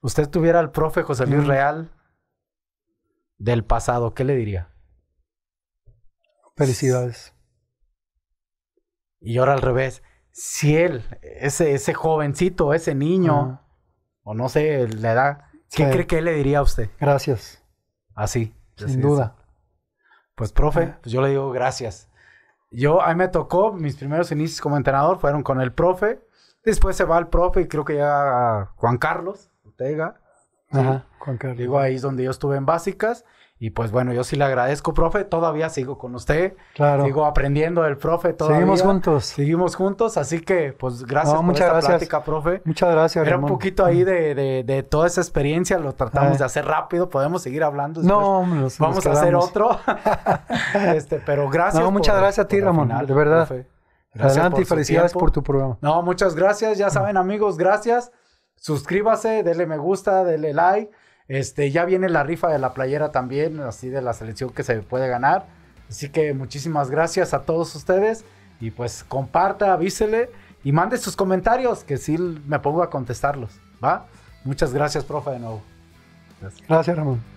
Usted tuviera al profe José Luis Real del pasado, ¿qué le diría? Felicidades. Y ahora al revés, si él, ese, ese jovencito, ese niño, o no sé, la edad, ¿qué cree que él le diría a usted? Gracias. Así. Sin duda. Pues profe, pues yo le digo gracias. Yo, ahí me tocó, mis primeros inicios como entrenador fueron con el profe. Después se va el profe y creo que ya Juan Carlos Ortega. Ajá, Juan Carlos. Digo, ahí es donde yo estuve en básicas. Y pues bueno, yo sí le agradezco, profe. Todavía sigo con usted. Claro. Sigo aprendiendo del profe Seguimos juntos. Seguimos juntos. Así que, pues, gracias por esta gracias. plática, profe. Muchas gracias, Era un poquito ahí de, toda esa experiencia. Lo tratamos de hacer rápido. Podemos seguir hablando. No, Vamos a hacer otro. este, pero gracias. No, muchas gracias a ti, Ramón. de verdad. Profe. Gracias Adelante felicidades por tu programa. No, muchas gracias. Ya saben, amigos, gracias. Suscríbase, denle me gusta, denle like. Este, ya viene la rifa de la playera también, así de la selección que se puede ganar. Así que muchísimas gracias a todos ustedes y pues comparta, avísele y mande sus comentarios que sí me pongo a contestarlos, ¿va? Muchas gracias, profe, de nuevo. gracias Ramón.